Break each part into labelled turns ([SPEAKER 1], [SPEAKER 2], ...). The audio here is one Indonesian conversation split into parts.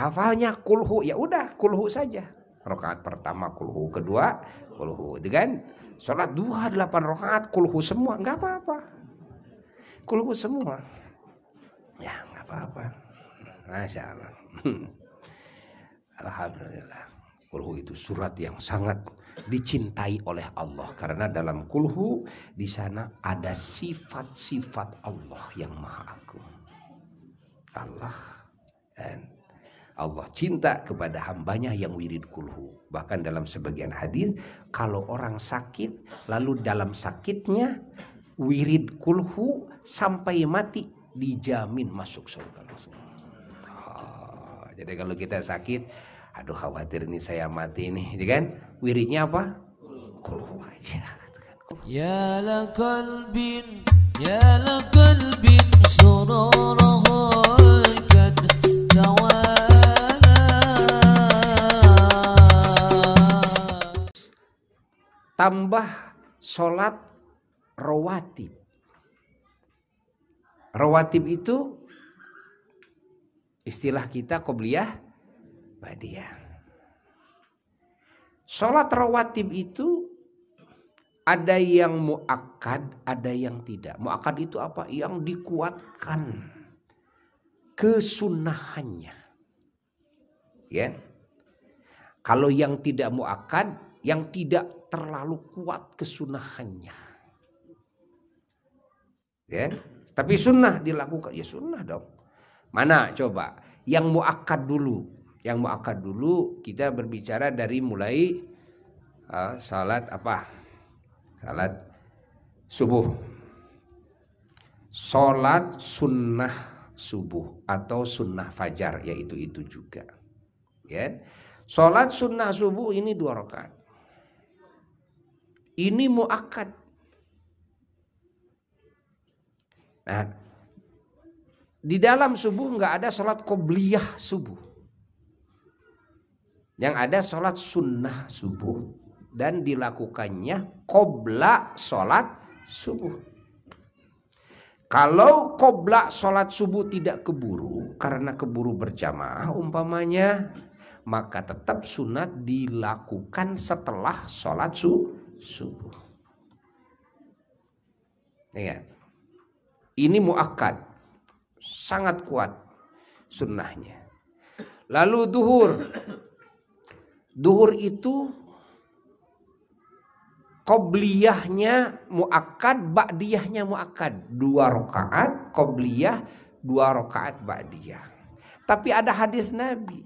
[SPEAKER 1] hafalnya kulhu ya udah kulhu saja rokaat pertama kulhu kedua kulhu dengan gitu sholat dua delapan rokaat kulhu semua nggak apa-apa kulhu semua ya nggak apa-apa masya Allah alhamdulillah kulhu itu surat yang sangat dicintai oleh Allah karena dalam kulhu di sana ada sifat-sifat Allah yang maha agung Allah and Allah cinta kepada hambanya yang wirid kulhu. Bahkan dalam sebagian hadis, kalau orang sakit, lalu dalam sakitnya wirid kulhu sampai mati dijamin masuk surga Oh, jadi kalau kita sakit, aduh khawatir nih saya mati nih, jadi gitu kan? Wiridnya apa? Kulhu aja. Gitu kan. Ya la kalbin, ya la kalbin, kad tambah sholat rawatib. Rawatib itu istilah kita kobliyah badiah. Sholat rawatib itu ada yang muakad, ada yang tidak. Muakad itu apa? Yang dikuatkan kesunahannya. Ya. Kalau yang tidak muakad yang tidak terlalu kuat kesunahannya. Ya, tapi sunnah dilakukan ya sunnah dong. Mana coba? Yang mau akad dulu. Yang mau akad dulu kita berbicara dari mulai uh, salat apa? Salat subuh. Salat sunnah subuh atau sunnah fajar yaitu itu juga. Ya. Salat sunnah subuh ini dua rakaat. Ini muakkad. Nah, di dalam subuh nggak ada sholat qobliyah subuh. Yang ada sholat sunnah subuh dan dilakukannya qobla sholat subuh. Kalau qobla sholat subuh tidak keburu karena keburu berjamaah umpamanya maka tetap sunat dilakukan setelah sholat subuh subuh. Ya. Ini muakkad. Sangat kuat sunnahnya. Lalu duhur. Duhur itu kobliyahnya muakkad, ba'diyahnya muakkad. Dua rakaat kobliyah, dua rakaat ba'diyah. Tapi ada hadis Nabi.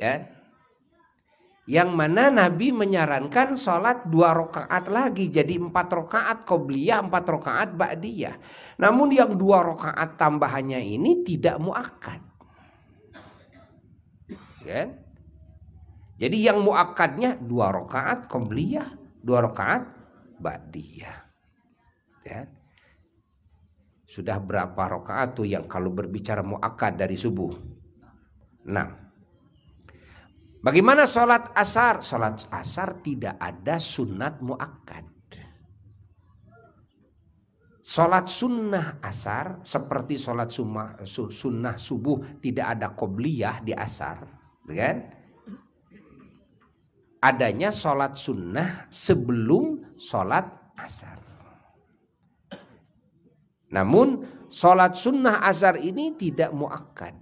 [SPEAKER 1] Ya yang mana Nabi menyarankan sholat dua rakaat lagi jadi empat rakaat qobliyah empat rakaat ba'diyah namun yang dua rakaat tambahannya ini tidak muakkad kan jadi yang muakkadnya dua rakaat qobliyah dua rakaat ba'diyah kan sudah berapa rakaat tuh yang kalau berbicara muakkad dari subuh enam Bagaimana sholat asar? Sholat asar tidak ada sunat muakkad. Sholat sunnah asar seperti sholat sumah, sunnah subuh tidak ada kobliyah di asar. Gitu kan? Adanya sholat sunnah sebelum sholat asar. Namun sholat sunnah asar ini tidak muakad.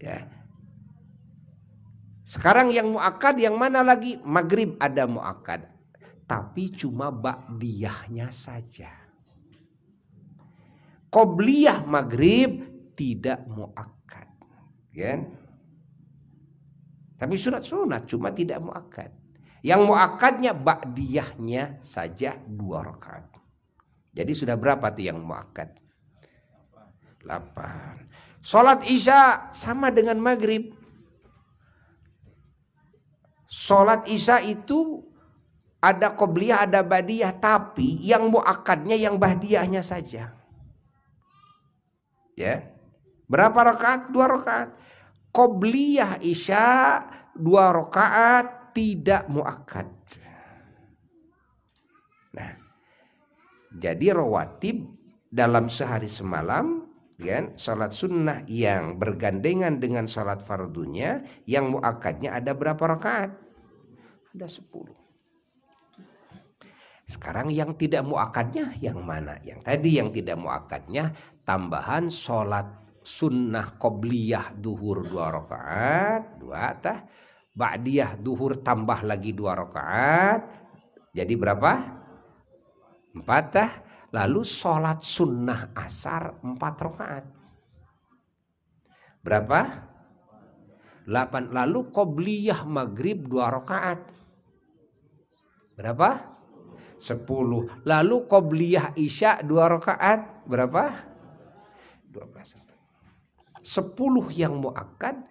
[SPEAKER 1] Ya sekarang yang muakad yang mana lagi? Maghrib ada muakad. Tapi cuma bakdiyahnya saja. Qobliyah maghrib tidak muakad. Ya. Kan? Tapi sunat-sunat cuma tidak muakad. Yang muakadnya bakdiyahnya saja dua rakaat. Jadi sudah berapa tuh yang muakad? delapan Sholat Isya sama dengan maghrib. Sholat isya itu ada qobliyah, ada badiyah, tapi yang muakadnya yang bahdiyahnya saja. Ya. Berapa rakaat? Dua rakaat. Qobliyah isya dua rakaat tidak muakad. Nah, jadi rawatib dalam sehari semalam kan salat sunnah yang bergandengan dengan salat fardunya yang muakadnya ada berapa rakaat ada sepuluh. sekarang yang tidak muakadnya yang mana yang tadi yang tidak muakadnya tambahan salat sunnah qobliyah duhur dua rakaat dua tah ba'diyah duhur tambah lagi dua rakaat jadi berapa empat tah Lalu sholat sunnah asar empat rakaat. Berapa? 8. Lalu qobliyah maghrib dua rakaat. Berapa? 10. Lalu qobliyah isya dua rakaat. Berapa? 12. 10 yang muakkad,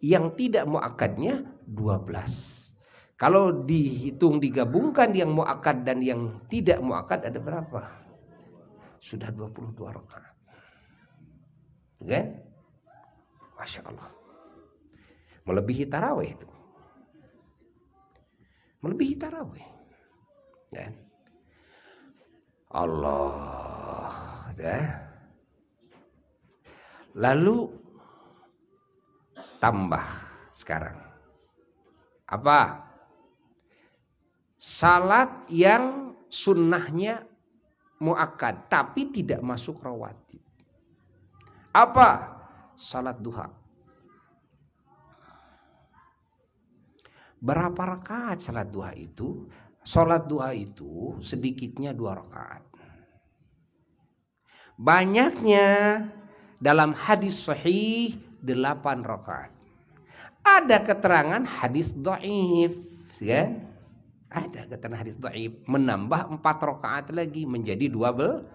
[SPEAKER 1] yang tidak muakkadnya 12. Kalau dihitung digabungkan yang muakkad dan yang tidak muakkad ada berapa? sudah 22 rakaat. Kan? Masya Allah. Melebihi tarawih itu. Melebihi taraweh. Kan? Allah. Ya. Lalu tambah sekarang. Apa? Salat yang sunnahnya muakkad tapi tidak masuk rawatib. Apa? Salat duha. Berapa rakaat salat duha itu? Salat duha itu sedikitnya dua rakaat. Banyaknya dalam hadis sahih delapan rakaat. Ada keterangan hadis doif, kan? Ada kata hadis dhaif menambah 4 rakaat lagi menjadi 12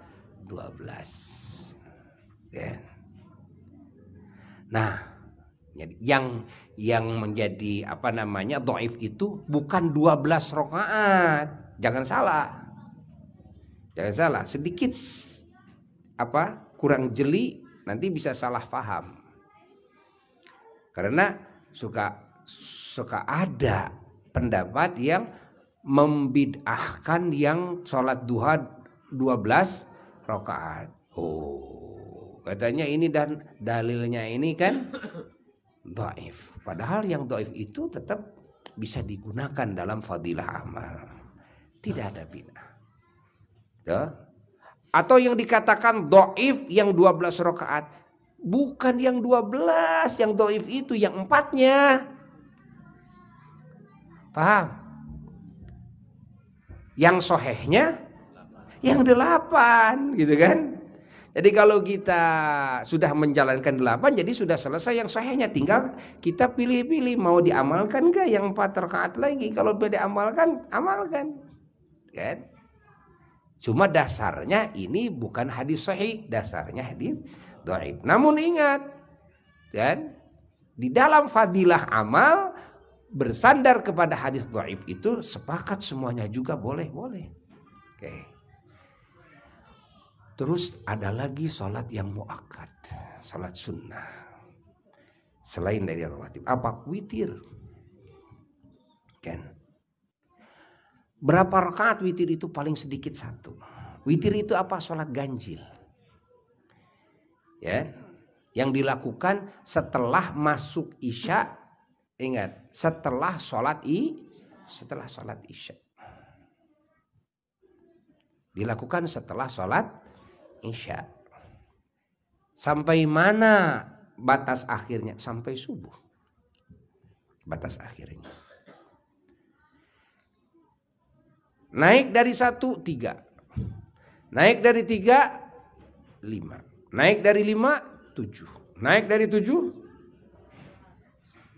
[SPEAKER 1] 12. Ya. Nah, yang yang menjadi apa namanya dhaif itu bukan 12 rakaat. Jangan salah. Jangan salah, sedikit apa? kurang jeli nanti bisa salah paham. Karena suka suka ada pendapat yang membid'ahkan yang sholat duha 12 rokaat. Oh, katanya ini dan dalilnya ini kan doif. Padahal yang doif itu tetap bisa digunakan dalam fadilah amal. Tidak ada bid'ah. Atau yang dikatakan doif yang 12 rokaat Bukan yang dua belas yang doif itu, yang empatnya. Paham? yang sohehnya yang delapan gitu kan jadi kalau kita sudah menjalankan delapan jadi sudah selesai yang sohehnya tinggal kita pilih-pilih mau diamalkan gak yang empat terkait lagi kalau boleh diamalkan amalkan kan cuma dasarnya ini bukan hadis sahih dasarnya hadis doib namun ingat kan di dalam fadilah amal bersandar kepada hadis doif itu sepakat semuanya juga boleh boleh oke terus ada lagi sholat yang muakat, sholat sunnah selain dari rawatib apa witir kan berapa rakaat witir itu paling sedikit satu witir itu apa sholat ganjil ya yang dilakukan setelah masuk isya Ingat, setelah sholat i, setelah sholat isya. Dilakukan setelah sholat isya. Sampai mana batas akhirnya? Sampai subuh. Batas akhirnya. Naik dari satu, tiga. Naik dari tiga, lima. Naik dari lima, tujuh. Naik dari tujuh,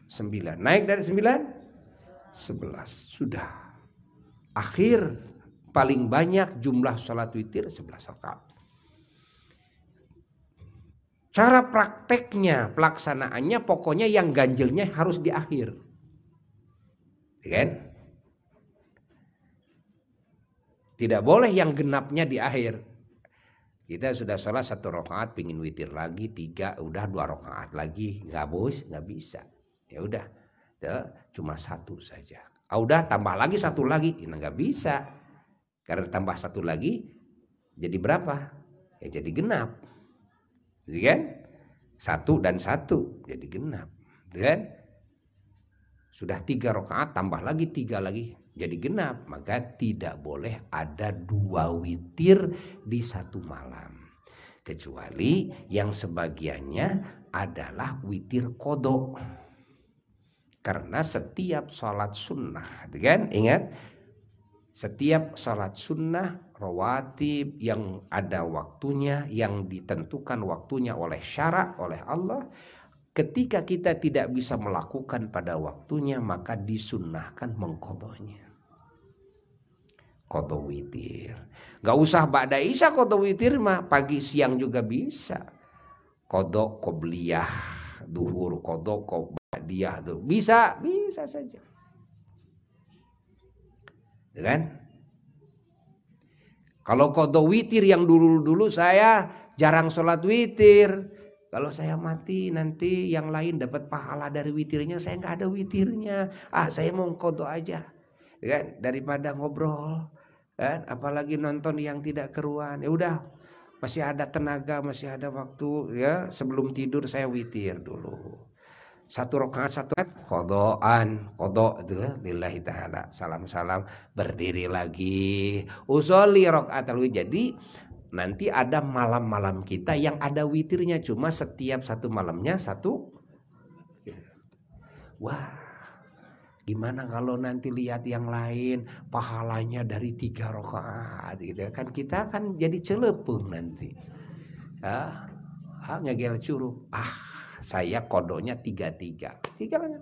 [SPEAKER 1] 9. Naik dari 9 11. Sudah. Akhir paling banyak jumlah sholat witir 11 rakaat. Cara prakteknya, pelaksanaannya pokoknya yang ganjilnya harus di akhir. Iya kan? Tidak boleh yang genapnya di akhir. Kita sudah sholat satu rokaat, pingin witir lagi, tiga, udah dua rokaat lagi, nggak bos, nggak bisa. Ya udah, ya cuma satu saja. Ah udah tambah lagi satu lagi, ini ya, nah, nggak bisa. Karena tambah satu lagi jadi berapa? Ya jadi genap. Gitu kan? Satu dan satu jadi genap. Gitu kan? Sudah tiga rakaat tambah lagi tiga lagi jadi genap. Maka tidak boleh ada dua witir di satu malam kecuali yang sebagiannya adalah witir kodok. Karena setiap sholat sunnah, gitu kan? Ingat, setiap sholat sunnah rawatib yang ada waktunya, yang ditentukan waktunya oleh syarak, oleh Allah. Ketika kita tidak bisa melakukan pada waktunya, maka disunnahkan mengkodonya. Kodo witir. Gak usah Ba'da Isya kodo witir mah pagi siang juga bisa. Kodo kobliyah, duhur, kodo kobliyah hadiah tuh. Bisa, bisa saja. Ya kan? Kalau kodo witir yang dulu-dulu saya jarang sholat witir. Kalau saya mati nanti yang lain dapat pahala dari witirnya, saya nggak ada witirnya. Ah, saya mau kodo aja. Ya kan? Daripada ngobrol, kan? apalagi nonton yang tidak keruan. Ya udah, masih ada tenaga, masih ada waktu ya. Sebelum tidur saya witir dulu satu rokaat satu rokaat kodoan kodok itu lillahi taala salam salam berdiri lagi usoli rakaat jadi nanti ada malam-malam kita yang ada witirnya cuma setiap satu malamnya satu wah gimana kalau nanti lihat yang lain pahalanya dari tiga rokaat gitu ya. kan kita kan jadi celepung nanti ya ah, ngegel curu ah saya kodonya tiga tiga tiga kan?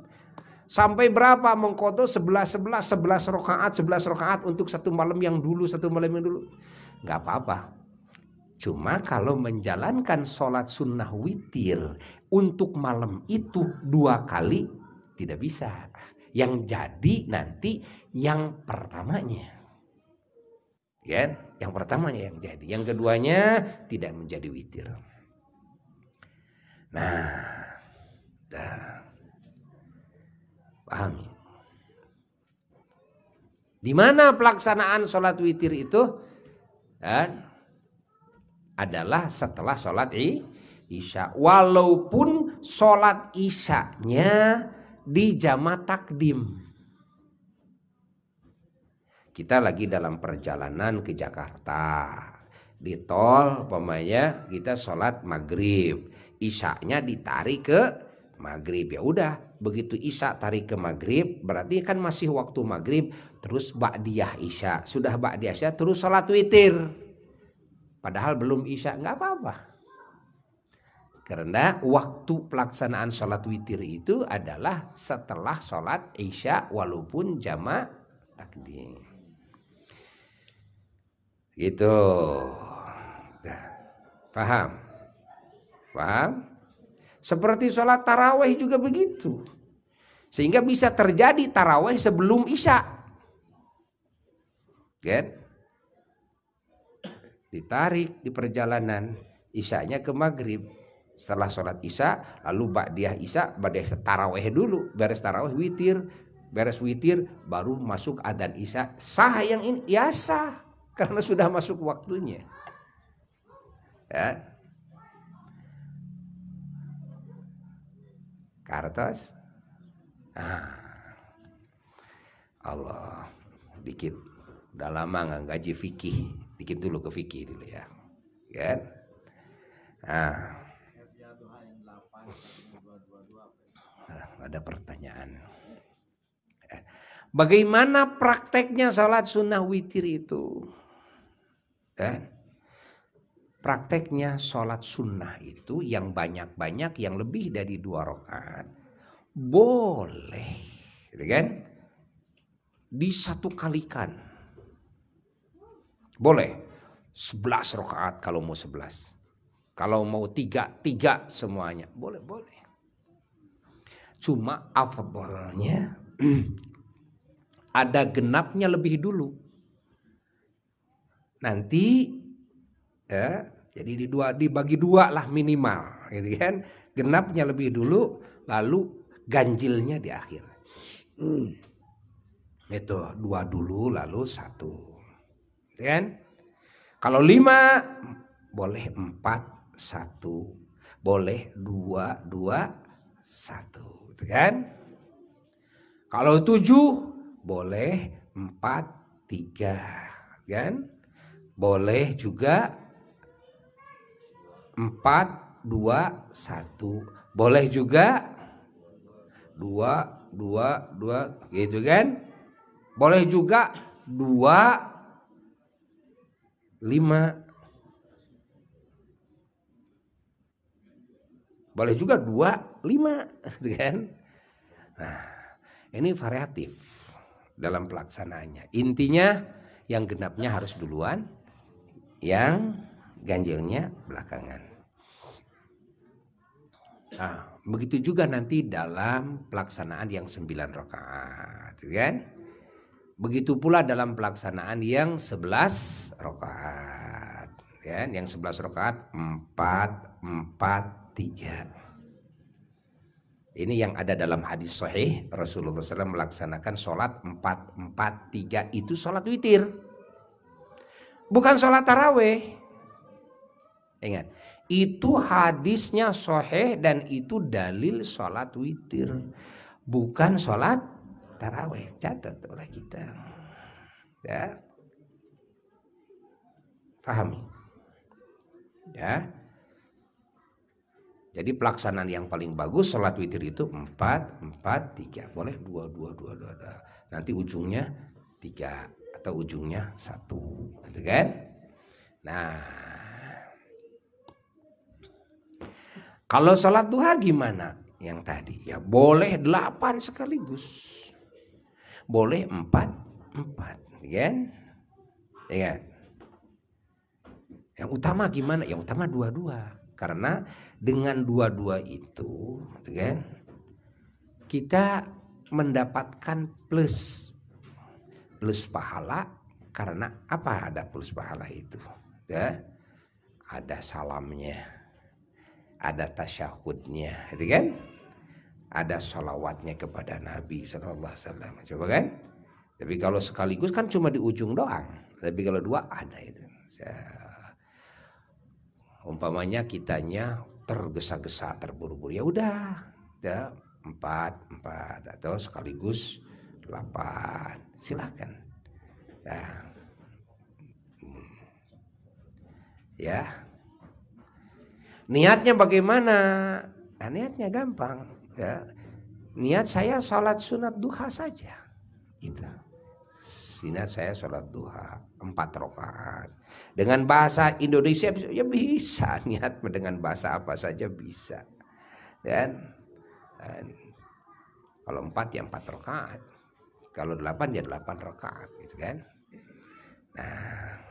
[SPEAKER 1] sampai berapa mengkodo sebelas sebelas sebelas rokaat sebelas rokaat untuk satu malam yang dulu satu malam yang dulu nggak apa-apa Cuma kalau menjalankan sholat sunnah witir untuk malam itu dua kali tidak bisa. Yang jadi nanti yang pertamanya. Ya, yang pertamanya yang jadi. Yang keduanya tidak menjadi witir. Nah, dah. Pahami. Ya? Di mana pelaksanaan sholat witir itu? Kan? adalah setelah sholat isya. Walaupun sholat isya-nya di jamaah takdim. Kita lagi dalam perjalanan ke Jakarta. Di tol, pemainnya kita sholat maghrib isaknya ditarik ke maghrib ya udah begitu isya tarik ke maghrib berarti kan masih waktu maghrib terus ba'diyah isya sudah ba'diyah isya terus sholat witir padahal belum isya nggak apa-apa karena waktu pelaksanaan sholat witir itu adalah setelah sholat isya walaupun jamak takdim gitu nah, paham Paham? Seperti sholat taraweh juga begitu. Sehingga bisa terjadi taraweh sebelum isya. get? Ditarik di perjalanan isanya ke maghrib. Setelah sholat isya, lalu ba'diah isya, ba'diah taraweh dulu. Beres taraweh witir, beres witir, baru masuk adan isya. Sah yang ini? Ya sah. Karena sudah masuk waktunya. Ya, Kartos. Ah. Allah. Dikit. Udah lama nggak gaji fikih. Dikit dulu ke fikih dulu ya. Kan? Ah. Ada pertanyaan. Eh, bagaimana prakteknya salat sunnah witir itu? Kan? prakteknya sholat sunnah itu yang banyak-banyak yang lebih dari dua rakaat boleh gitu kan disatu kalikan boleh sebelas rakaat kalau mau sebelas kalau mau tiga tiga semuanya boleh boleh cuma afdolnya ada genapnya lebih dulu nanti eh, jadi di dua, dibagi dua lah minimal, gitu kan? Genapnya lebih dulu, lalu ganjilnya di akhir. Hmm. Itu dua dulu, lalu satu, gitu kan? Kalau lima, boleh empat, satu, boleh dua, dua, satu, gitu kan? Kalau tujuh, boleh empat, tiga, gitu kan? Boleh juga 4 2 1. Boleh juga 2 2 2 gitu kan? Boleh juga 2 5 Boleh juga 2 5 gitu kan? Nah, ini variatif dalam pelaksanaannya. Intinya yang genapnya harus duluan, yang ganjilnya belakangan. Nah, begitu juga nanti dalam pelaksanaan yang sembilan rokaat, ya kan? Begitu pula dalam pelaksanaan yang sebelas rokaat, ya kan? Yang sebelas rokaat empat empat tiga. Ini yang ada dalam hadis sahih Rasulullah SAW melaksanakan sholat empat empat tiga itu sholat witir. Bukan sholat taraweh. Ingat, itu hadisnya soheh dan itu dalil sholat witir, bukan sholat taraweh. Catat oleh kita, ya, pahami, ya. Jadi pelaksanaan yang paling bagus sholat witir itu empat empat tiga boleh dua dua dua dua, dua. nanti ujungnya tiga atau ujungnya satu gitu kan? Nah Kalau sholat duha gimana? Yang tadi ya boleh delapan sekaligus. Boleh empat, empat. Ya kan? Ya. Kan? Yang utama gimana? Yang utama dua-dua. Karena dengan dua-dua itu, gitu kan? Kita mendapatkan plus plus pahala karena apa ada plus pahala itu? Ya? Ada salamnya ada tasyahudnya, gitu kan? Ada sholawatnya kepada Nabi Sallallahu Alaihi Wasallam. Coba kan? Tapi kalau sekaligus kan cuma di ujung doang. Tapi kalau dua ada itu. Ya. Umpamanya kitanya tergesa-gesa terburu-buru ya udah, ya empat empat atau sekaligus delapan Silakan. Ya. Hmm. ya Niatnya bagaimana? Nah, niatnya gampang. Ya. Niat saya sholat sunat duha saja. Gitu. Niat saya sholat duha empat rokaat Dengan bahasa Indonesia ya bisa niat dengan bahasa apa saja bisa. Dan, dan kalau empat ya empat rokaat Kalau delapan ya delapan rokaat gitu kan? Nah,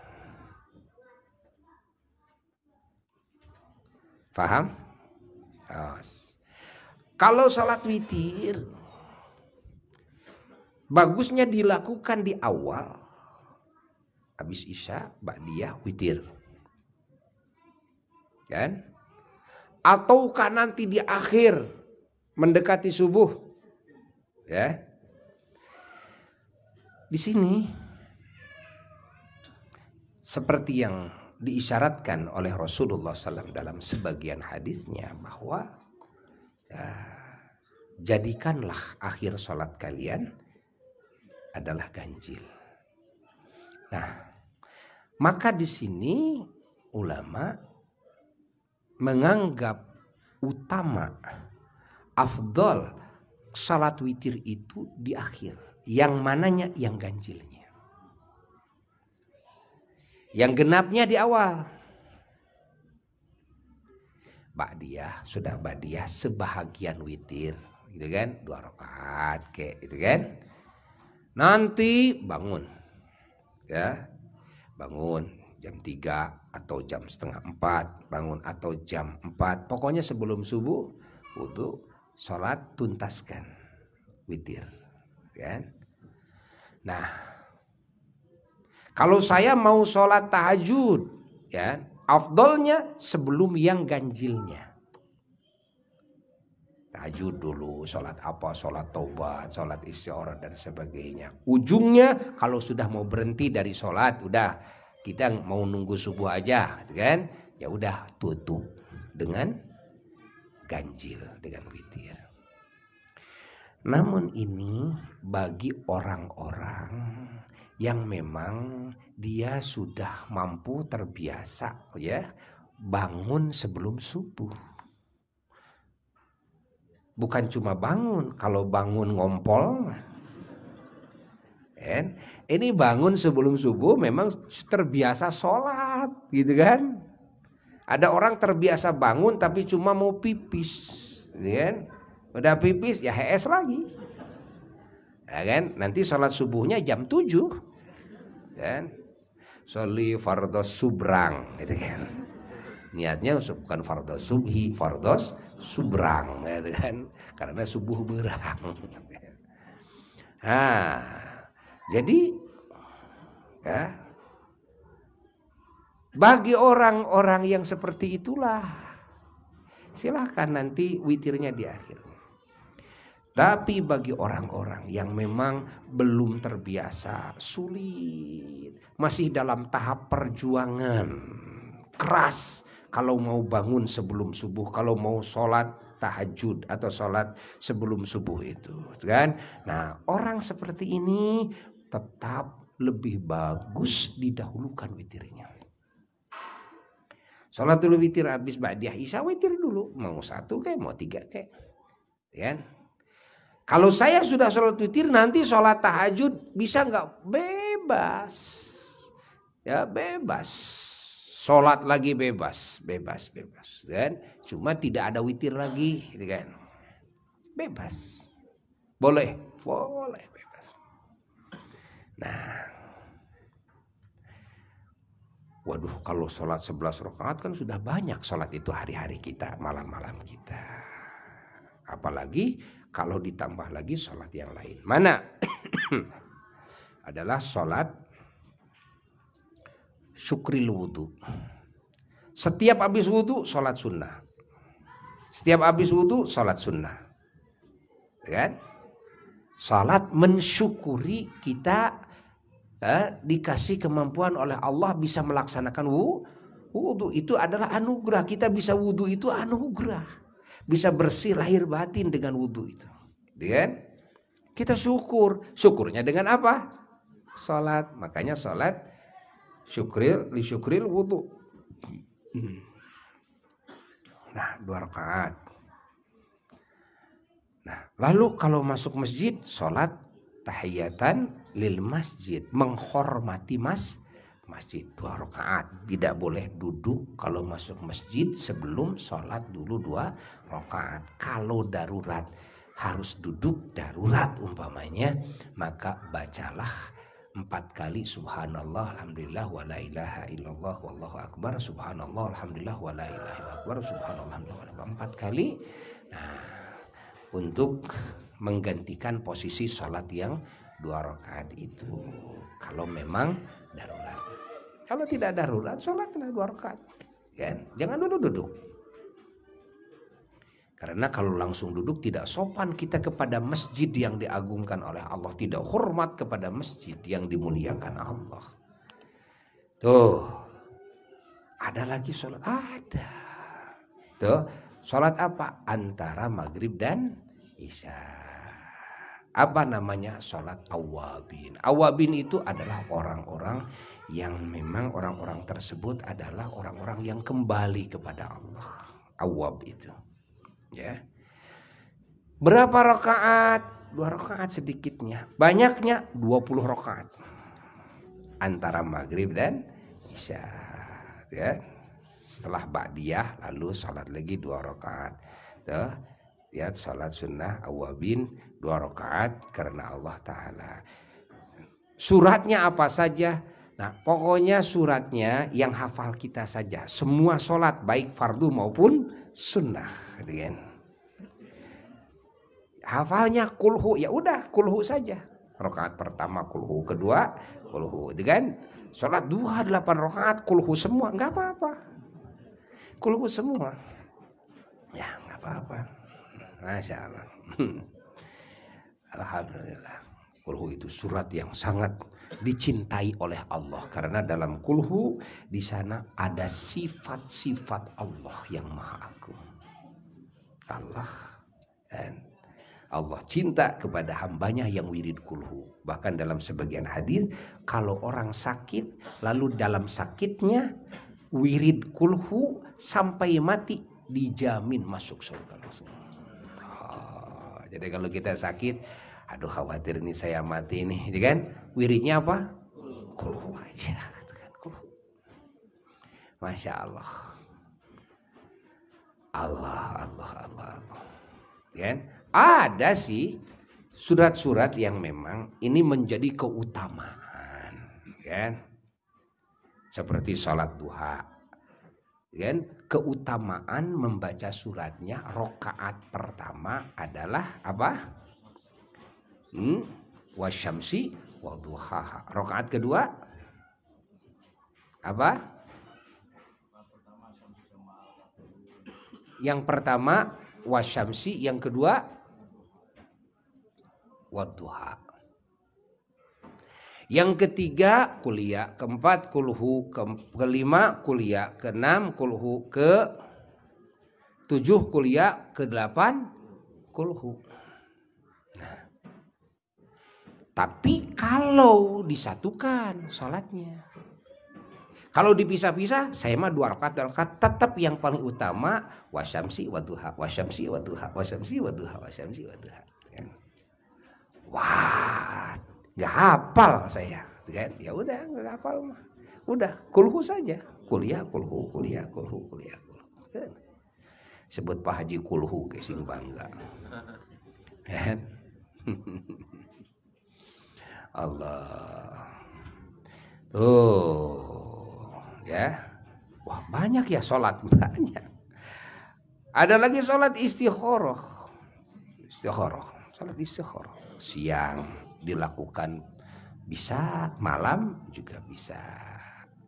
[SPEAKER 1] Paham? Yes. Kalau sholat witir, bagusnya dilakukan di awal. Habis isya, mbak ba'diyah, witir. Kan? Ataukah nanti di akhir mendekati subuh? Ya. Di sini seperti yang diisyaratkan oleh Rasulullah SAW dalam sebagian hadisnya bahwa ya, jadikanlah akhir sholat kalian adalah ganjil. Nah, maka di sini ulama menganggap utama afdol salat witir itu di akhir yang mananya yang ganjilnya yang genapnya di awal. Mbak dia sudah Mbak dia sebahagian witir gitu kan dua rakaat kayak gitu kan nanti bangun ya bangun jam tiga atau jam setengah empat bangun atau jam empat, pokoknya sebelum subuh wudhu sholat tuntaskan witir kan nah kalau saya mau sholat tahajud, ya, afdolnya sebelum yang ganjilnya. Tahajud dulu, sholat apa, sholat taubat, sholat isyarat dan sebagainya. Ujungnya kalau sudah mau berhenti dari sholat, udah kita mau nunggu subuh aja, gitu kan? Ya udah tutup dengan ganjil, dengan witir. Namun ini bagi orang-orang yang memang dia sudah mampu terbiasa ya bangun sebelum subuh. Bukan cuma bangun, kalau bangun ngompol And Ini bangun sebelum subuh memang terbiasa sholat gitu kan? Ada orang terbiasa bangun tapi cuma mau pipis, gitu kan? Udah pipis ya HS lagi. Ya kan? Nanti sholat subuhnya jam 7 kan soli fardos subrang gitu kan niatnya bukan fardos subhi fardos subrang gitu kan karena subuh berang gitu kan? nah jadi ya bagi orang-orang yang seperti itulah silahkan nanti witirnya di akhir tapi bagi orang-orang yang memang belum terbiasa, sulit, masih dalam tahap perjuangan, keras. Kalau mau bangun sebelum subuh, kalau mau sholat tahajud atau sholat sebelum subuh itu, kan? Nah, orang seperti ini tetap lebih bagus didahulukan witirnya. Sholat dulu witir habis ba'diah isya witir dulu. Mau satu kayak mau tiga kayak. Kan? Kalau saya sudah sholat witir nanti sholat tahajud bisa nggak? Bebas. Ya bebas. Sholat lagi bebas, bebas, bebas. dan Cuma tidak ada witir lagi, gitu kan? Bebas. Boleh, boleh bebas. Nah, Waduh kalau sholat sebelas rakaat kan sudah banyak sholat itu hari-hari kita, malam-malam kita. Apalagi kalau ditambah lagi sholat yang lain. Mana? adalah sholat syukril wudhu. Setiap habis wudhu, sholat sunnah. Setiap habis wudhu, sholat sunnah. Ya kan? sholat mensyukuri kita eh, dikasih kemampuan oleh Allah bisa melaksanakan wudhu. Itu adalah anugerah. Kita bisa wudhu itu anugerah bisa bersih lahir batin dengan wudhu itu. Dengan iya kita syukur. Syukurnya dengan apa? Salat. Makanya salat syukril li syukril wudhu. Hmm. Nah, dua rakaat. Nah, lalu kalau masuk masjid, salat tahiyatan lil masjid, menghormati masjid masjid dua rakaat tidak boleh duduk kalau masuk masjid sebelum sholat dulu dua rakaat kalau darurat harus duduk darurat umpamanya maka bacalah empat kali subhanallah alhamdulillah walailaha ilaha illallah wallahu akbar subhanallah alhamdulillah la ilaha illallah subhanallah alhamdulillah empat kali nah untuk menggantikan posisi sholat yang dua rakaat itu kalau memang darurat. Kalau tidak darurat, sholatlah dua rakaat. Kan? Jangan duduk-duduk. Karena kalau langsung duduk tidak sopan kita kepada masjid yang diagungkan oleh Allah. Tidak hormat kepada masjid yang dimuliakan Allah. Tuh. Ada lagi sholat? Ada. Tuh. Sholat apa? Antara maghrib dan isya. Apa namanya? Sholat awabin. Awabin itu adalah orang-orang yang memang orang-orang tersebut adalah orang-orang yang kembali kepada Allah. Awab itu. Ya. Berapa rakaat? Dua rakaat sedikitnya. Banyaknya 20 rakaat. Antara maghrib dan isya. Ya. Setelah ba'diyah lalu sholat lagi dua rakaat. Tuh. Lihat sholat sunnah awabin dua rakaat karena Allah Ta'ala. Suratnya apa saja? Nah pokoknya suratnya yang hafal kita saja. Semua sholat baik fardu maupun sunnah. Gitu kan. Hafalnya kulhu ya udah kulhu saja. rakaat pertama kulhu, kedua kulhu. dengan gitu Sholat dua delapan rakaat kulhu semua nggak apa-apa. Kulhu semua. Ya nggak apa-apa. Masya Allah. Hmm. Alhamdulillah. Kulhu itu surat yang sangat dicintai oleh Allah karena dalam kulhu di sana ada sifat-sifat Allah yang maha agung. Allah dan Allah cinta kepada hambanya yang wirid kulhu. Bahkan dalam sebagian hadis, kalau orang sakit, lalu dalam sakitnya wirid kulhu sampai mati dijamin masuk surga ah, jadi kalau kita sakit, aduh khawatir ini saya mati nih gitu kan wiridnya apa kulhu aja gitu kan kulhu masya Allah Allah Allah Allah Allah gitu kan ada sih surat-surat yang memang ini menjadi keutamaan gitu kan seperti sholat duha gitu kan keutamaan membaca suratnya rokaat pertama adalah apa hmm? wasyamsi waduhaha rokaat kedua apa yang pertama wasyamsi yang kedua waduha yang ketiga kuliah, keempat kulhu, ke, kelima kuliah, keenam kulhu, ke tujuh kuliah, ke delapan kulhu. Tapi kalau disatukan sholatnya. Kalau dipisah-pisah, saya mah dua rakaat, dua rakaat tetap yang paling utama wasyamsi waduha, wasyamsi waduha, wasyamsi waduha, wasyamsi waduha. Kan? Wah, gak hafal saya, kan? Ya udah, nggak hafal mah. Udah, kulhu saja, kuliah, kulhu, kuliah, kulhu, kuliah, kulhu. Kan? Sebut Pak Haji Kulhu, kesing bangga. Kan? Allah. Tuh, ya. Wah, banyak ya sholat, banyak. Ada lagi sholat istikharah. Istikharah, sholat istikharah. Siang dilakukan bisa, malam juga bisa.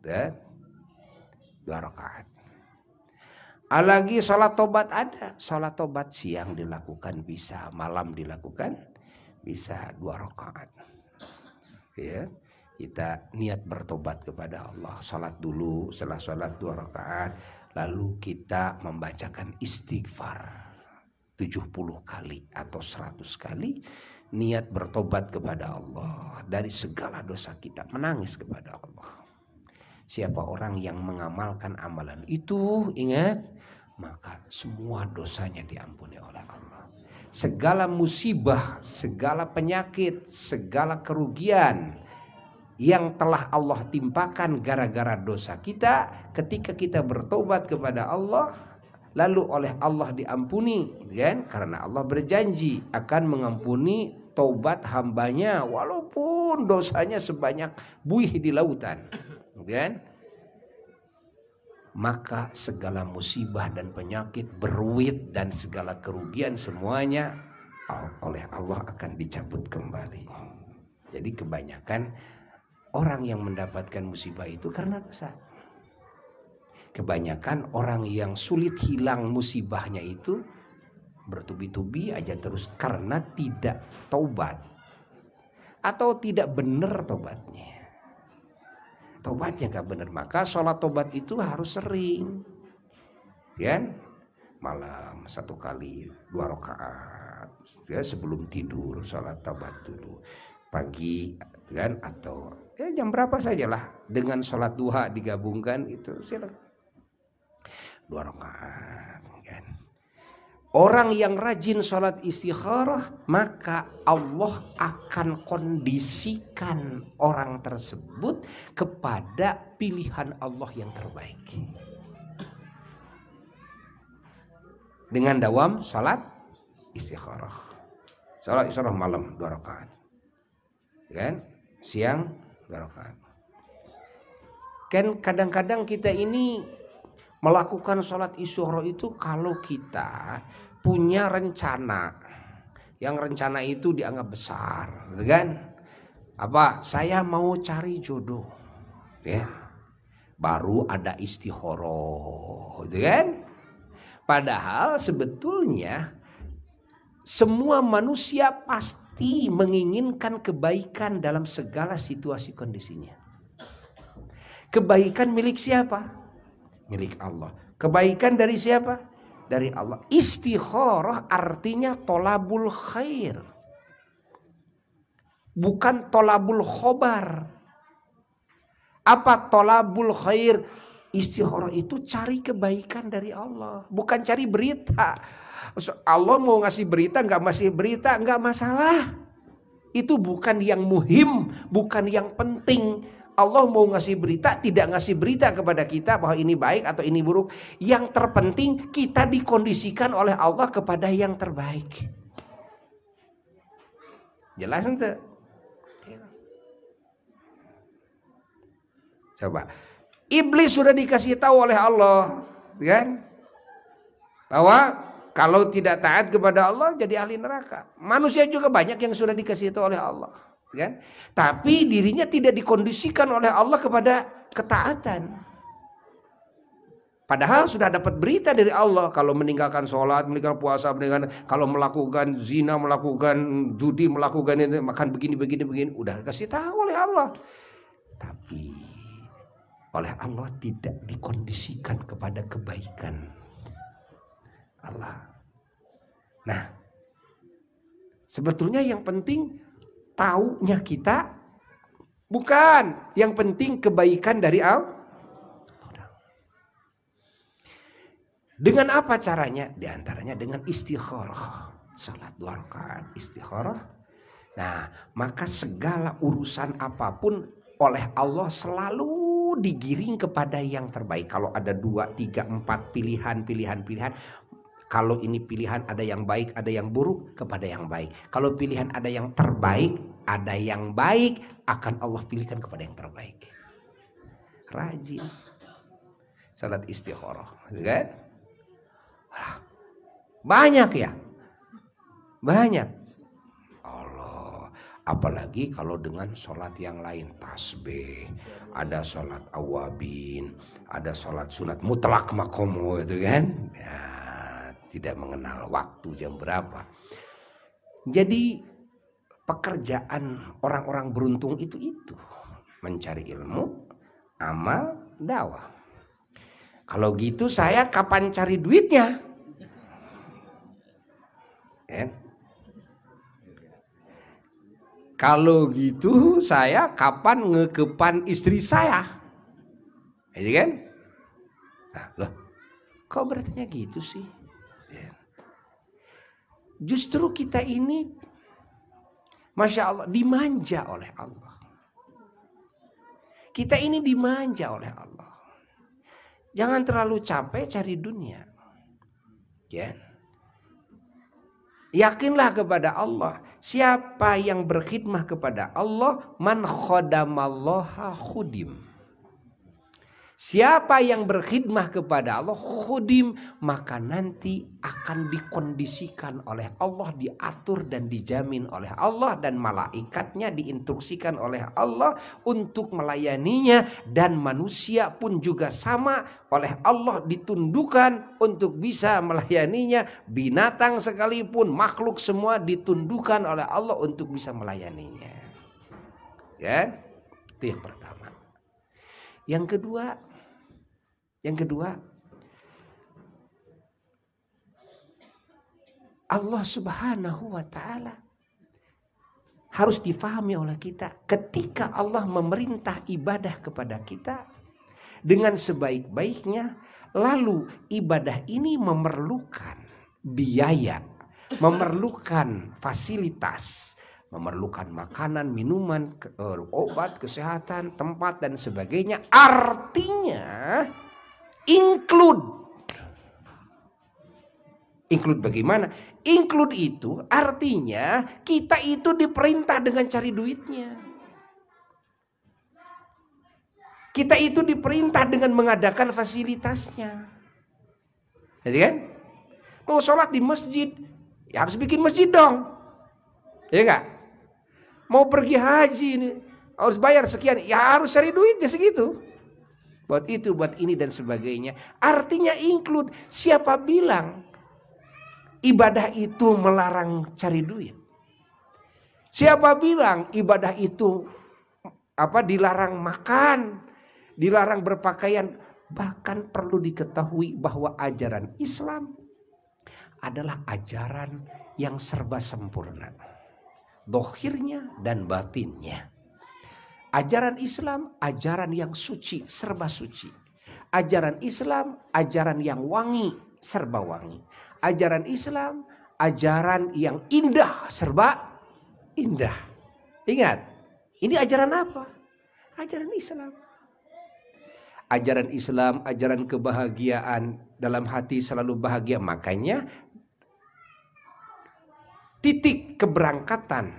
[SPEAKER 1] Dan dua rakaat. Alagi sholat tobat ada, sholat tobat siang dilakukan bisa, malam dilakukan bisa dua rakaat ya kita niat bertobat kepada Allah salat dulu setelah salat dua rakaat lalu kita membacakan istighfar 70 kali atau 100 kali niat bertobat kepada Allah dari segala dosa kita menangis kepada Allah siapa orang yang mengamalkan amalan itu ingat maka semua dosanya diampuni oleh Allah segala musibah, segala penyakit, segala kerugian yang telah Allah timpakan gara-gara dosa kita ketika kita bertobat kepada Allah lalu oleh Allah diampuni gitu kan karena Allah berjanji akan mengampuni tobat hambanya walaupun dosanya sebanyak buih di lautan gitu kan maka segala musibah dan penyakit, beruit dan segala kerugian semuanya oleh Allah akan dicabut kembali. Jadi kebanyakan orang yang mendapatkan musibah itu karena dosa. Kebanyakan orang yang sulit hilang musibahnya itu bertubi-tubi aja terus karena tidak taubat atau tidak benar taubatnya tobatnya nggak bener maka sholat tobat itu harus sering ya kan? malam satu kali dua rakaat ya sebelum tidur sholat tobat dulu pagi ya kan atau ya jam berapa sajalah dengan sholat duha digabungkan itu silakan dua rakaat ya kan Orang yang rajin sholat istikharah maka Allah akan kondisikan orang tersebut kepada pilihan Allah yang terbaik. Dengan dawam sholat istikharah. Sholat istikharah malam dua rakaat. Kan? Siang dua rakaat. Kan kadang-kadang kita ini Melakukan sholat isyuro itu kalau kita punya rencana yang rencana itu dianggap besar, gitu kan? Apa saya mau cari jodoh, ya? Baru ada istihoro, gitu kan? Padahal sebetulnya semua manusia pasti menginginkan kebaikan dalam segala situasi kondisinya. Kebaikan milik siapa? milik Allah. Kebaikan dari siapa? Dari Allah. Istikharah artinya tolabul khair. Bukan tolabul khobar. Apa tolabul khair? Istikharah itu cari kebaikan dari Allah, bukan cari berita. Allah mau ngasih berita, nggak masih berita, nggak masalah. Itu bukan yang muhim, bukan yang penting Allah mau ngasih berita, tidak ngasih berita kepada kita bahwa ini baik atau ini buruk. Yang terpenting kita dikondisikan oleh Allah kepada yang terbaik. Jelas ente? Coba. Iblis sudah dikasih tahu oleh Allah, kan? Bahwa kalau tidak taat kepada Allah jadi ahli neraka. Manusia juga banyak yang sudah dikasih tahu oleh Allah kan? Tapi dirinya tidak dikondisikan oleh Allah kepada ketaatan. Padahal sudah dapat berita dari Allah kalau meninggalkan sholat, meninggalkan puasa, meninggalkan kalau melakukan zina, melakukan judi, melakukan ini, makan begini, begini, begini, udah kasih tahu oleh Allah. Tapi oleh Allah tidak dikondisikan kepada kebaikan Allah. Nah, sebetulnya yang penting taunya kita bukan yang penting kebaikan dari Allah dengan apa caranya diantaranya dengan istikharah salat dua rakaat istikharah nah maka segala urusan apapun oleh Allah selalu digiring kepada yang terbaik. Kalau ada dua, tiga, empat pilihan, pilihan, pilihan. Kalau ini pilihan ada yang baik, ada yang buruk, kepada yang baik. Kalau pilihan ada yang terbaik, ada yang baik akan Allah pilihkan kepada yang terbaik. Rajin. Salat istikharah, gitu kan? Banyak ya. Banyak. Allah, apalagi kalau dengan salat yang lain tasbih, ada salat awabin, ada salat sunat mutlak makomo itu kan, ya, tidak mengenal waktu jam berapa. Jadi pekerjaan orang-orang beruntung itu itu mencari ilmu amal dakwah kalau gitu saya kapan cari duitnya eh? kalau gitu saya kapan ngekepan istri saya ya ini iya kan nah, loh kok bertanya gitu sih ya. justru kita ini Masya Allah, dimanja oleh Allah. Kita ini dimanja oleh Allah. Jangan terlalu capek cari dunia. Ya. Yakinlah kepada Allah. Siapa yang berkhidmah kepada Allah, man khodamalloha khudim. Siapa yang berkhidmah kepada Allah khudim maka nanti akan dikondisikan oleh Allah diatur dan dijamin oleh Allah dan malaikatnya diinstruksikan oleh Allah untuk melayaninya dan manusia pun juga sama oleh Allah ditundukkan untuk bisa melayaninya binatang sekalipun makhluk semua ditundukkan oleh Allah untuk bisa melayaninya. Ya? Itu yang pertama. Yang kedua, yang kedua, Allah Subhanahu wa taala harus difahami oleh kita ketika Allah memerintah ibadah kepada kita dengan sebaik-baiknya lalu ibadah ini memerlukan biaya, memerlukan fasilitas, memerlukan makanan, minuman, eh, obat, kesehatan, tempat dan sebagainya. Artinya include. Include bagaimana? Include itu artinya kita itu diperintah dengan cari duitnya. Kita itu diperintah dengan mengadakan fasilitasnya. Jadi kan? Mau sholat di masjid, ya harus bikin masjid dong. Ya enggak? Mau pergi haji, ini, harus bayar sekian, ya harus cari duitnya segitu buat itu, buat ini dan sebagainya. Artinya include siapa bilang ibadah itu melarang cari duit. Siapa bilang ibadah itu apa dilarang makan, dilarang berpakaian, bahkan perlu diketahui bahwa ajaran Islam adalah ajaran yang serba sempurna. Dohirnya dan batinnya. Ajaran Islam, ajaran yang suci, serba suci. Ajaran Islam, ajaran yang wangi, serba wangi. Ajaran Islam, ajaran yang indah, serba indah. Ingat, ini ajaran apa? Ajaran Islam. Ajaran Islam, ajaran kebahagiaan dalam hati selalu bahagia. Makanya titik keberangkatan.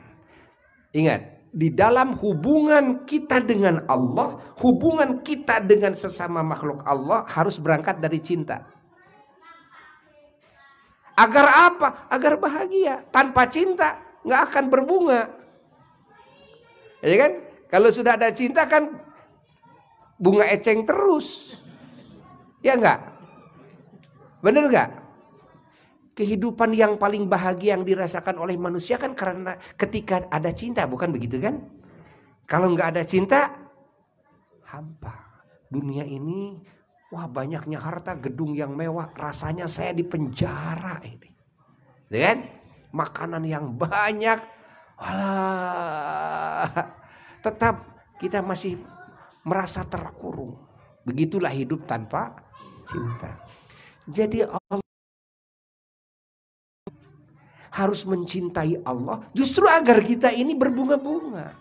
[SPEAKER 1] Ingat, di dalam hubungan kita dengan Allah, hubungan kita dengan sesama makhluk Allah harus berangkat dari cinta. Agar apa? Agar bahagia. Tanpa cinta nggak akan berbunga. Ya kan? Kalau sudah ada cinta kan bunga eceng terus. Ya enggak? Bener enggak? kehidupan yang paling bahagia yang dirasakan oleh manusia kan karena ketika ada cinta, bukan begitu kan? Kalau nggak ada cinta, hampa. Dunia ini, wah banyaknya harta, gedung yang mewah, rasanya saya di penjara ini. Dengan ya makanan yang banyak, Alah. Tetap kita masih merasa terkurung. Begitulah hidup tanpa cinta. Jadi Allah harus mencintai Allah justru agar kita ini berbunga-bunga.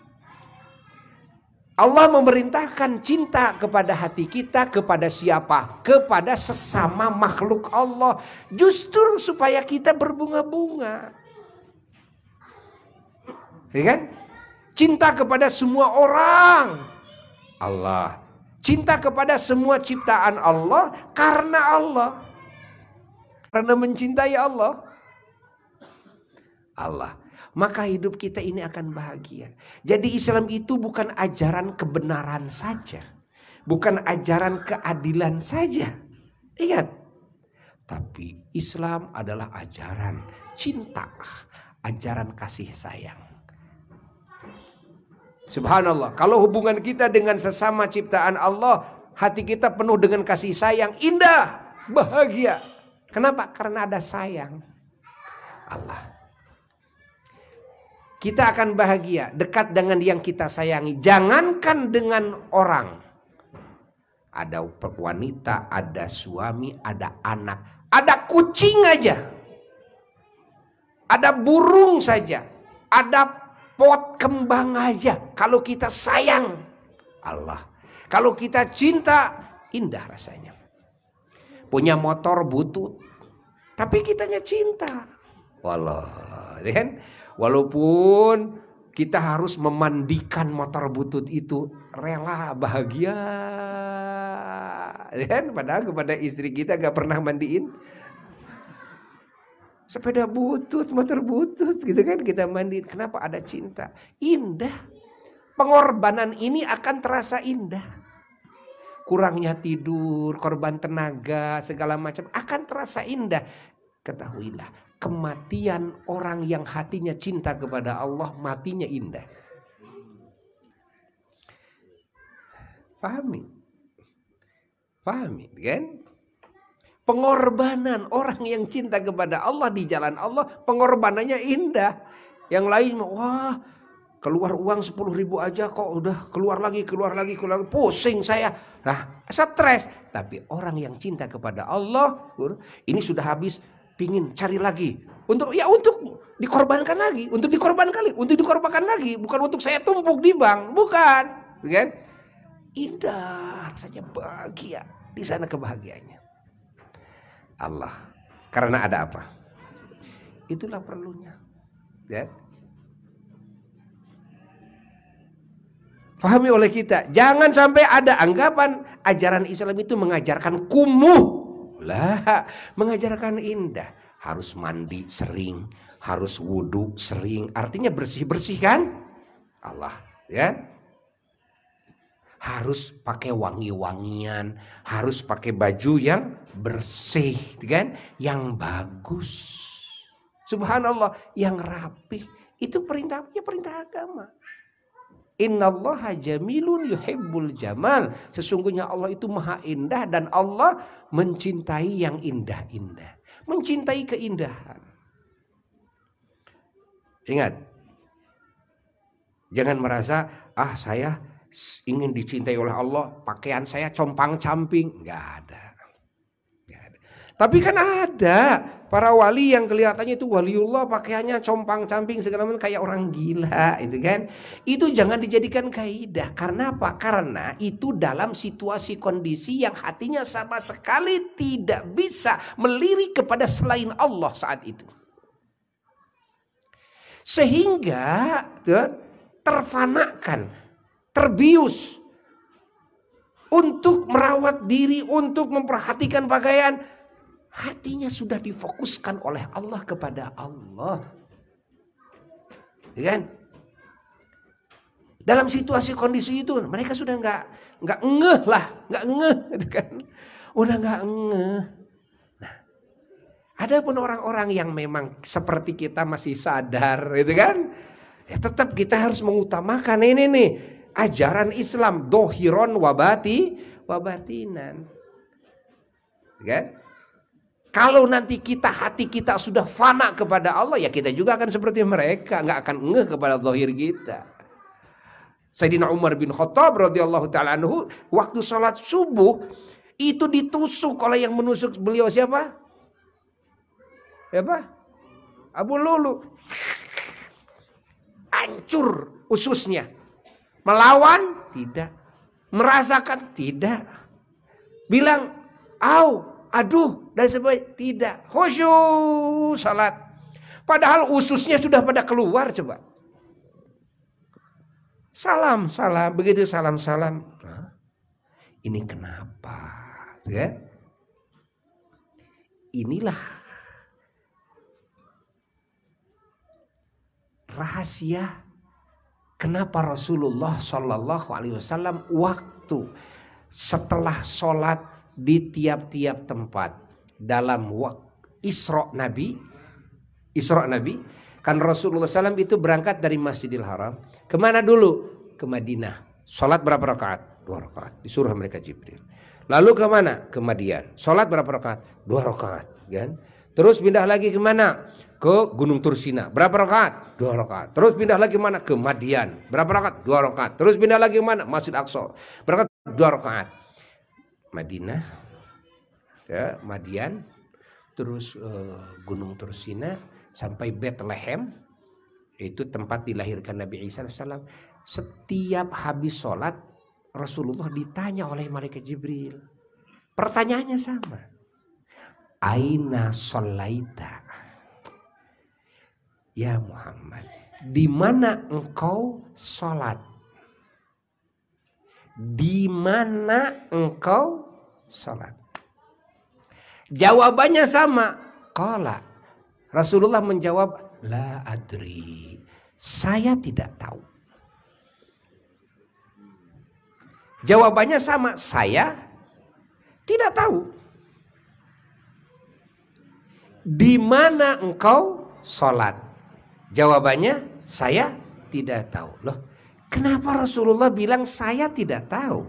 [SPEAKER 1] Allah memerintahkan cinta kepada hati kita kepada siapa? Kepada sesama makhluk Allah. Justru supaya kita berbunga-bunga. Ya kan? Cinta kepada semua orang. Allah. Cinta kepada semua ciptaan Allah karena Allah. Karena mencintai Allah. Allah. Maka hidup kita ini akan bahagia. Jadi Islam itu bukan ajaran kebenaran saja. Bukan ajaran keadilan saja. Ingat. Tapi Islam adalah ajaran cinta. Ajaran kasih sayang. Subhanallah. Kalau hubungan kita dengan sesama ciptaan Allah. Hati kita penuh dengan kasih sayang. Indah. Bahagia. Kenapa? Karena ada sayang. Allah kita akan bahagia dekat dengan yang kita sayangi. Jangankan dengan orang. Ada wanita, ada suami, ada anak, ada kucing aja. Ada burung saja. Ada pot kembang aja. Kalau kita sayang Allah. Kalau kita cinta, indah rasanya. Punya motor butut. Tapi kitanya cinta. Walau, ya kan? Walaupun kita harus memandikan motor butut itu rela bahagia Ya, kan? padahal kepada istri kita gak pernah mandiin sepeda butut motor butut gitu kan kita mandi. kenapa ada cinta indah pengorbanan ini akan terasa indah kurangnya tidur korban tenaga segala macam akan terasa indah ketahuilah kematian orang yang hatinya cinta kepada Allah matinya indah. Pahami? Pahami kan? Pengorbanan orang yang cinta kepada Allah di jalan Allah pengorbanannya indah. Yang lain wah keluar uang 10 ribu aja kok udah keluar lagi keluar lagi keluar lagi pusing saya nah stres tapi orang yang cinta kepada Allah ini sudah habis pingin cari lagi untuk ya untuk dikorbankan lagi, untuk dikorbankan lagi, untuk dikorbankan lagi, bukan untuk saya tumpuk di bank, bukan, kan? Indah rasanya bahagia di sana kebahagiaannya. Allah, karena ada apa? Itulah perlunya, ya. Fahami oleh kita, jangan sampai ada anggapan ajaran Islam itu mengajarkan kumuh lah, mengajarkan indah harus mandi sering, harus wudhu sering. Artinya bersih-bersih kan? Allah ya. Harus pakai wangi-wangian, harus pakai baju yang bersih, gitu kan? Yang bagus. Subhanallah, yang rapih. Itu perintahnya perintah agama. Innallaha jamilun yuhibbul jamal. Sesungguhnya Allah itu maha indah dan Allah mencintai yang indah-indah. Mencintai keindahan. Ingat. Jangan merasa, ah saya ingin dicintai oleh Allah, pakaian saya compang-camping. Enggak ada. Tapi kan ada para wali yang kelihatannya itu waliullah pakaiannya compang camping segala macam kayak orang gila itu kan. Itu jangan dijadikan kaidah. Karena apa? Karena itu dalam situasi kondisi yang hatinya sama sekali tidak bisa melirik kepada selain Allah saat itu. Sehingga gitu kan, terfanakan, terbius untuk merawat diri, untuk memperhatikan pakaian, hatinya sudah difokuskan oleh Allah kepada Allah. Ya kan? Dalam situasi kondisi itu mereka sudah nggak nggak ngeh lah, nggak ngeh, gitu kan? Udah nggak ngeh. Nah, ada pun orang-orang yang memang seperti kita masih sadar, gitu kan? Ya tetap kita harus mengutamakan ini nih ajaran Islam dohiron wabati wabatinan, gitu kan? Kalau nanti kita hati kita sudah fana kepada Allah ya kita juga akan seperti mereka nggak akan ngeh kepada zahir kita. Sayyidina Umar bin Khattab radhiyallahu taala anhu waktu salat subuh itu ditusuk oleh yang menusuk beliau siapa? Siapa? Abu Lulu. Hancur ususnya. Melawan? Tidak. Merasakan? Tidak. Bilang, au aduh dan sebagainya. Tidak. Khusyuk salat. Padahal ususnya sudah pada keluar coba. Salam, salam, begitu salam, salam. Nah, ini kenapa? Ya? Inilah rahasia kenapa Rasulullah Shallallahu Alaihi Wasallam waktu setelah sholat di tiap-tiap tempat dalam Isra Nabi Isra Nabi kan Rasulullah SAW itu berangkat dari Masjidil Haram kemana dulu ke Madinah sholat berapa rakaat dua rakaat disuruh mereka Jibril lalu kemana ke Madian sholat berapa rakaat dua rakaat kan terus pindah lagi kemana ke Gunung Tursina. Berapa rakaat? Dua rakaat. Terus pindah lagi mana? Ke Madian. Berapa rakaat? Dua rakaat. Terus pindah lagi mana? Masjid Aqsa. Berapa dua rakaat. Madinah ya, Madian terus uh, Gunung Tursina sampai Bethlehem itu tempat dilahirkan Nabi Isa al-salam. setiap habis sholat Rasulullah ditanya oleh malaikat Jibril pertanyaannya sama Aina solaita ya Muhammad di mana engkau sholat di mana engkau sholat? Jawabannya sama. Kola. Rasulullah menjawab, La adri. Saya tidak tahu. Jawabannya sama. Saya tidak tahu. Di mana engkau sholat? Jawabannya, saya tidak tahu. Loh, Kenapa Rasulullah bilang saya tidak tahu?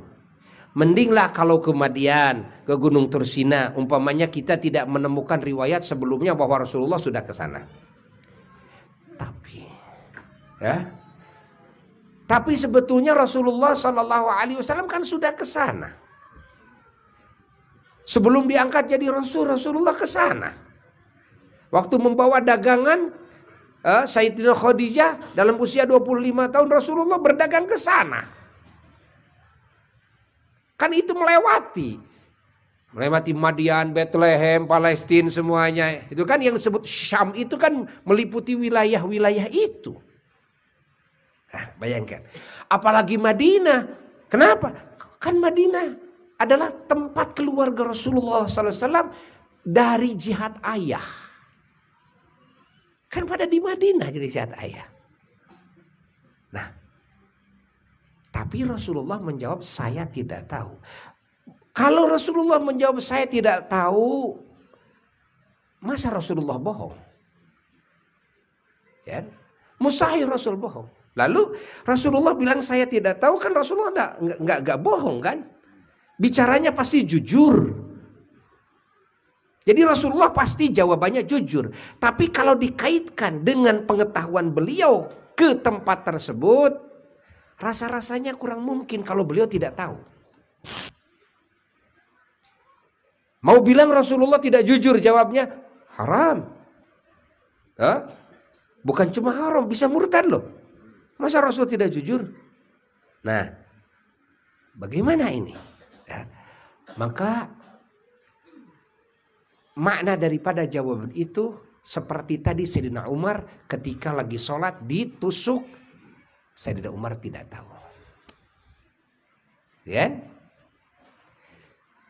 [SPEAKER 1] Mendinglah kalau ke Madian, ke Gunung Tursina, umpamanya kita tidak menemukan riwayat sebelumnya bahwa Rasulullah sudah ke sana. Tapi, ya, tapi sebetulnya Rasulullah Shallallahu Alaihi Wasallam kan sudah ke sana. Sebelum diangkat jadi Rasul, Rasulullah ke sana. Waktu membawa dagangan, eh, Sayyidina Khadijah dalam usia 25 tahun Rasulullah berdagang ke sana. Kan itu melewati melewati Madian, Bethlehem, Palestina semuanya. Itu kan yang disebut Syam itu kan meliputi wilayah-wilayah itu. Nah, bayangkan. Apalagi Madinah. Kenapa? Kan Madinah adalah tempat keluarga Rasulullah SAW dari jihad ayah. Kan pada di Madinah jadi sehat ayah. Nah, tapi Rasulullah menjawab saya tidak tahu. Kalau Rasulullah menjawab saya tidak tahu, masa Rasulullah bohong? Ya, kan? mustahil Rasul bohong. Lalu Rasulullah bilang saya tidak tahu kan Rasulullah enggak enggak enggak bohong kan? Bicaranya pasti jujur. Jadi Rasulullah pasti jawabannya jujur. Tapi kalau dikaitkan dengan pengetahuan beliau ke tempat tersebut, rasa-rasanya kurang mungkin kalau beliau tidak tahu. Mau bilang Rasulullah tidak jujur jawabnya haram. Hah? Bukan cuma haram, bisa murtad loh. Masa Rasul tidak jujur? Nah, bagaimana ini? Ya. Maka makna daripada jawaban itu seperti tadi Sayyidina Umar ketika lagi sholat ditusuk Sayyidina Umar tidak tahu ya kan?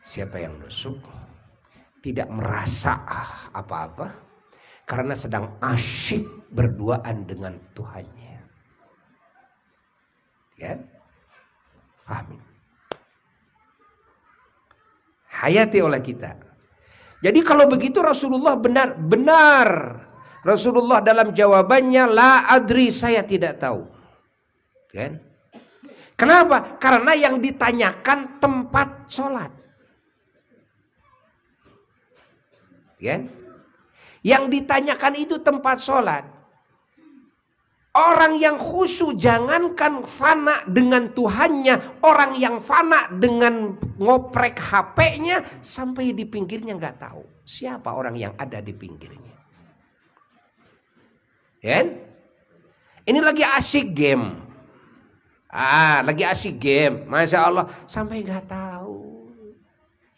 [SPEAKER 1] siapa yang nusuk tidak merasa apa-apa karena sedang asyik berduaan dengan Tuhannya ya kan? amin hayati oleh kita jadi kalau begitu Rasulullah benar, benar. Rasulullah dalam jawabannya la adri saya tidak tahu. Kan? Kenapa? Karena yang ditanyakan tempat sholat. Kan? Yang ditanyakan itu tempat sholat. Orang yang khusyuk jangankan fana dengan Tuhannya. Orang yang fana dengan ngoprek HP-nya sampai di pinggirnya nggak tahu. Siapa orang yang ada di pinggirnya. Ya? Ini lagi asik game. Ah, lagi asik game. Masya Allah. Sampai nggak tahu.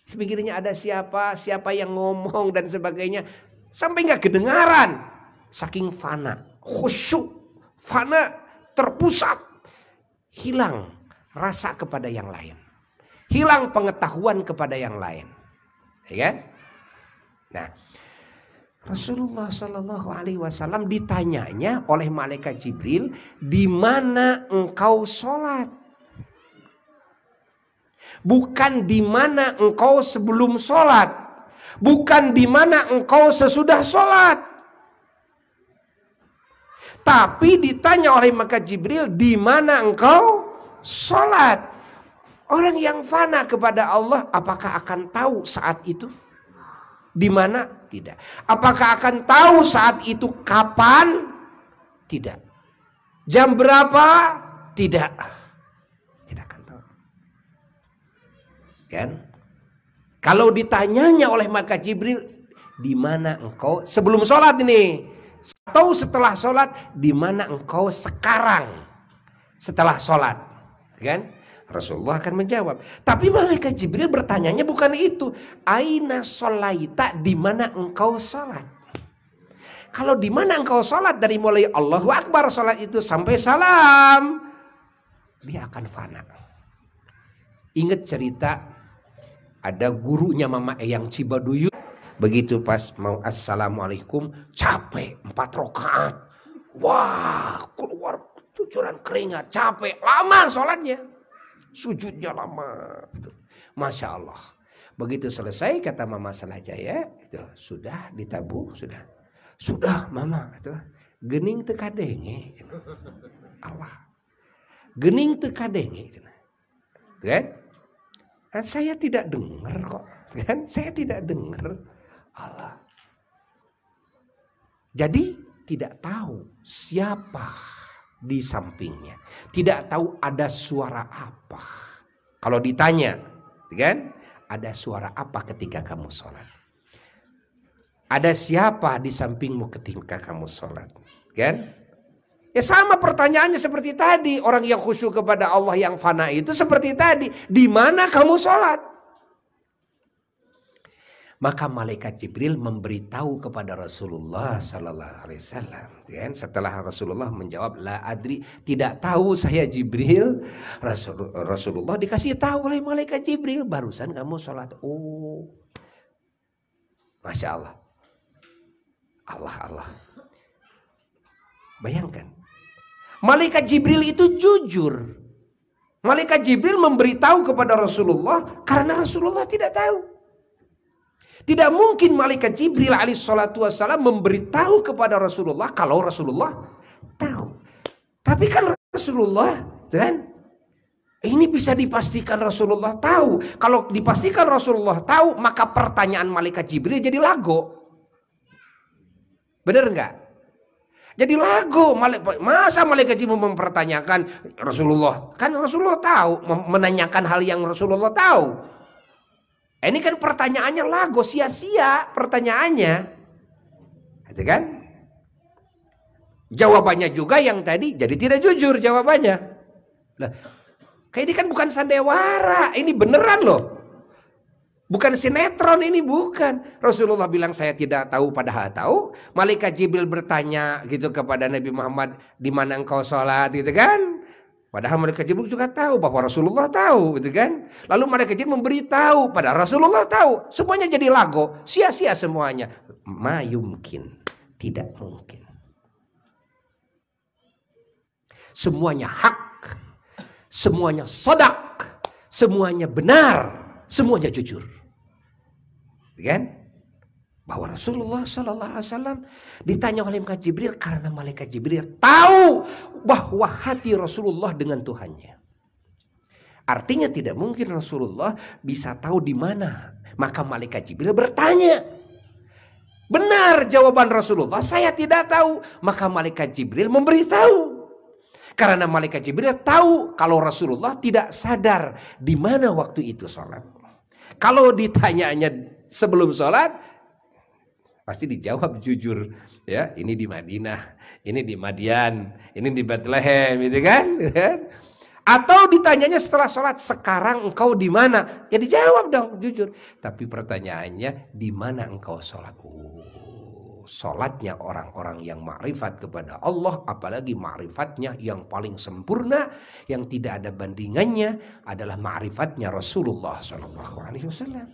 [SPEAKER 1] Sepinggirnya ada siapa, siapa yang ngomong dan sebagainya. Sampai nggak kedengaran. Saking fana, khusyuk fana terpusat hilang rasa kepada yang lain hilang pengetahuan kepada yang lain ya kan? nah Rasulullah Shallallahu Alaihi Wasallam ditanyanya oleh malaikat Jibril di mana engkau sholat bukan di mana engkau sebelum sholat bukan di mana engkau sesudah sholat tapi ditanya oleh maka Jibril, di mana engkau sholat? Orang yang fana kepada Allah, apakah akan tahu saat itu? Di mana? Tidak. Apakah akan tahu saat itu kapan? Tidak. Jam berapa? Tidak. Tidak akan tahu. Kan? Kalau ditanyanya oleh maka Jibril, di mana engkau sebelum sholat ini? atau setelah sholat di mana engkau sekarang setelah sholat kan Rasulullah akan menjawab tapi malaikat Jibril bertanyanya bukan itu aina sholaita di mana engkau sholat kalau di mana engkau sholat dari mulai Allahu Akbar sholat itu sampai salam dia akan fana ingat cerita ada gurunya Mama Eyang Cibaduyut Begitu pas mau assalamualaikum capek empat rokaat. Wah keluar cucuran keringat capek lama sholatnya. Sujudnya lama. Masya Allah. Begitu selesai kata mama ya itu sudah ditabung sudah. Sudah mama itu gening teka tekadenge. Allah. Gening tekadenge. Kan? Kan saya tidak dengar kok. Kan? Saya tidak dengar. Allah. Jadi tidak tahu siapa di sampingnya. Tidak tahu ada suara apa. Kalau ditanya, gitu kan? Ada suara apa ketika kamu sholat? Ada siapa di sampingmu ketika kamu sholat? Gitu kan? Ya sama pertanyaannya seperti tadi. Orang yang khusyuk kepada Allah yang fana itu seperti tadi. Di mana kamu sholat? Maka malaikat Jibril memberitahu kepada Rasulullah sallallahu alaihi wasallam. Ya kan? setelah Rasulullah menjawab la adri, tidak tahu saya Jibril. Rasul, Rasulullah dikasih tahu oleh malaikat Jibril, barusan kamu sholat. Oh. Masya Allah. Allah Allah. Bayangkan. Malaikat Jibril itu jujur. Malaikat Jibril memberitahu kepada Rasulullah karena Rasulullah tidak tahu. Tidak mungkin malaikat Jibril salatu wassalam memberitahu kepada Rasulullah kalau Rasulullah tahu. Tapi kan Rasulullah dan ini bisa dipastikan Rasulullah tahu. Kalau dipastikan Rasulullah tahu, maka pertanyaan malaikat Jibril jadi lago. Benar enggak? Jadi lago, masa malaikat Jibril mempertanyakan Rasulullah? Kan Rasulullah tahu, menanyakan hal yang Rasulullah tahu. Ini kan pertanyaannya lago sia-sia pertanyaannya. Itu kan? Jawabannya juga yang tadi jadi tidak jujur jawabannya. Nah, kayak ini kan bukan sandiwara, ini beneran loh. Bukan sinetron ini bukan. Rasulullah bilang saya tidak tahu padahal tahu. Malaikat Jibril bertanya gitu kepada Nabi Muhammad di mana engkau sholat gitu kan? Padahal mereka Jibril juga tahu bahwa Rasulullah tahu, gitu kan? Lalu mereka Jibril memberitahu pada Rasulullah tahu. Semuanya jadi lago, sia-sia semuanya. Mayumkin, tidak mungkin. Semuanya hak, semuanya sodak, semuanya benar, semuanya jujur. Gitu kan? bahwa Rasulullah Shallallahu Alaihi Wasallam ditanya oleh malaikat Jibril karena malaikat Jibril tahu bahwa hati Rasulullah dengan Tuhannya. Artinya tidak mungkin Rasulullah bisa tahu di mana. Maka malaikat Jibril bertanya. Benar jawaban Rasulullah, saya tidak tahu. Maka malaikat Jibril memberitahu. Karena malaikat Jibril tahu kalau Rasulullah tidak sadar di mana waktu itu sholat. Kalau ditanyanya sebelum sholat, pasti dijawab jujur ya ini di Madinah ini di Madian ini di Bethlehem gitu kan? Iya kan atau ditanyanya setelah sholat sekarang engkau di mana ya dijawab dong jujur tapi pertanyaannya di mana engkau sholat oh, sholatnya orang-orang yang marifat kepada Allah apalagi marifatnya yang paling sempurna yang tidak ada bandingannya adalah marifatnya Rasulullah Shallallahu Alaihi Wasallam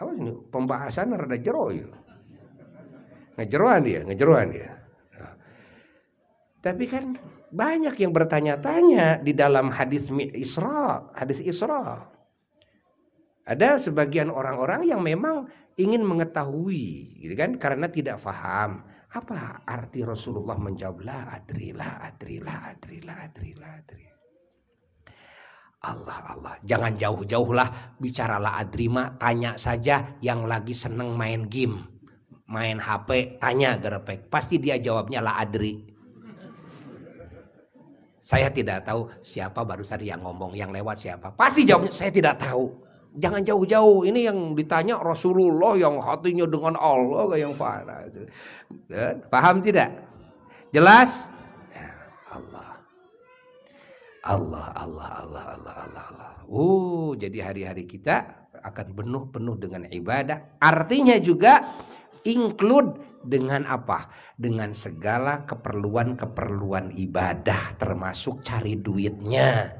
[SPEAKER 1] apa ini pembahasan rada jero ya. Ngejeroan dia, ngejeroan dia. Nah. Tapi kan banyak yang bertanya-tanya di dalam hadis Isra, hadis Isra. Ada sebagian orang-orang yang memang ingin mengetahui, gitu kan, karena tidak paham apa arti Rasulullah menjawab la atrila atrila atrila atrila Allah Allah. Jangan jauh-jauh lah, bicaralah adrima, tanya saja yang lagi seneng main game, main HP, tanya gerepek. Pasti dia jawabnya lah adri. Saya tidak tahu siapa baru barusan yang ngomong, yang lewat siapa. Pasti jawabnya saya tidak tahu. Jangan jauh-jauh. Ini yang ditanya Rasulullah yang hatinya dengan Allah yang fana. Eh, paham tidak? Jelas? Ya, Allah. Allah, Allah, Allah, Allah, Allah, Allah. Uh, jadi hari-hari kita akan penuh-penuh dengan ibadah. Artinya juga include dengan apa? Dengan segala keperluan-keperluan ibadah termasuk cari duitnya.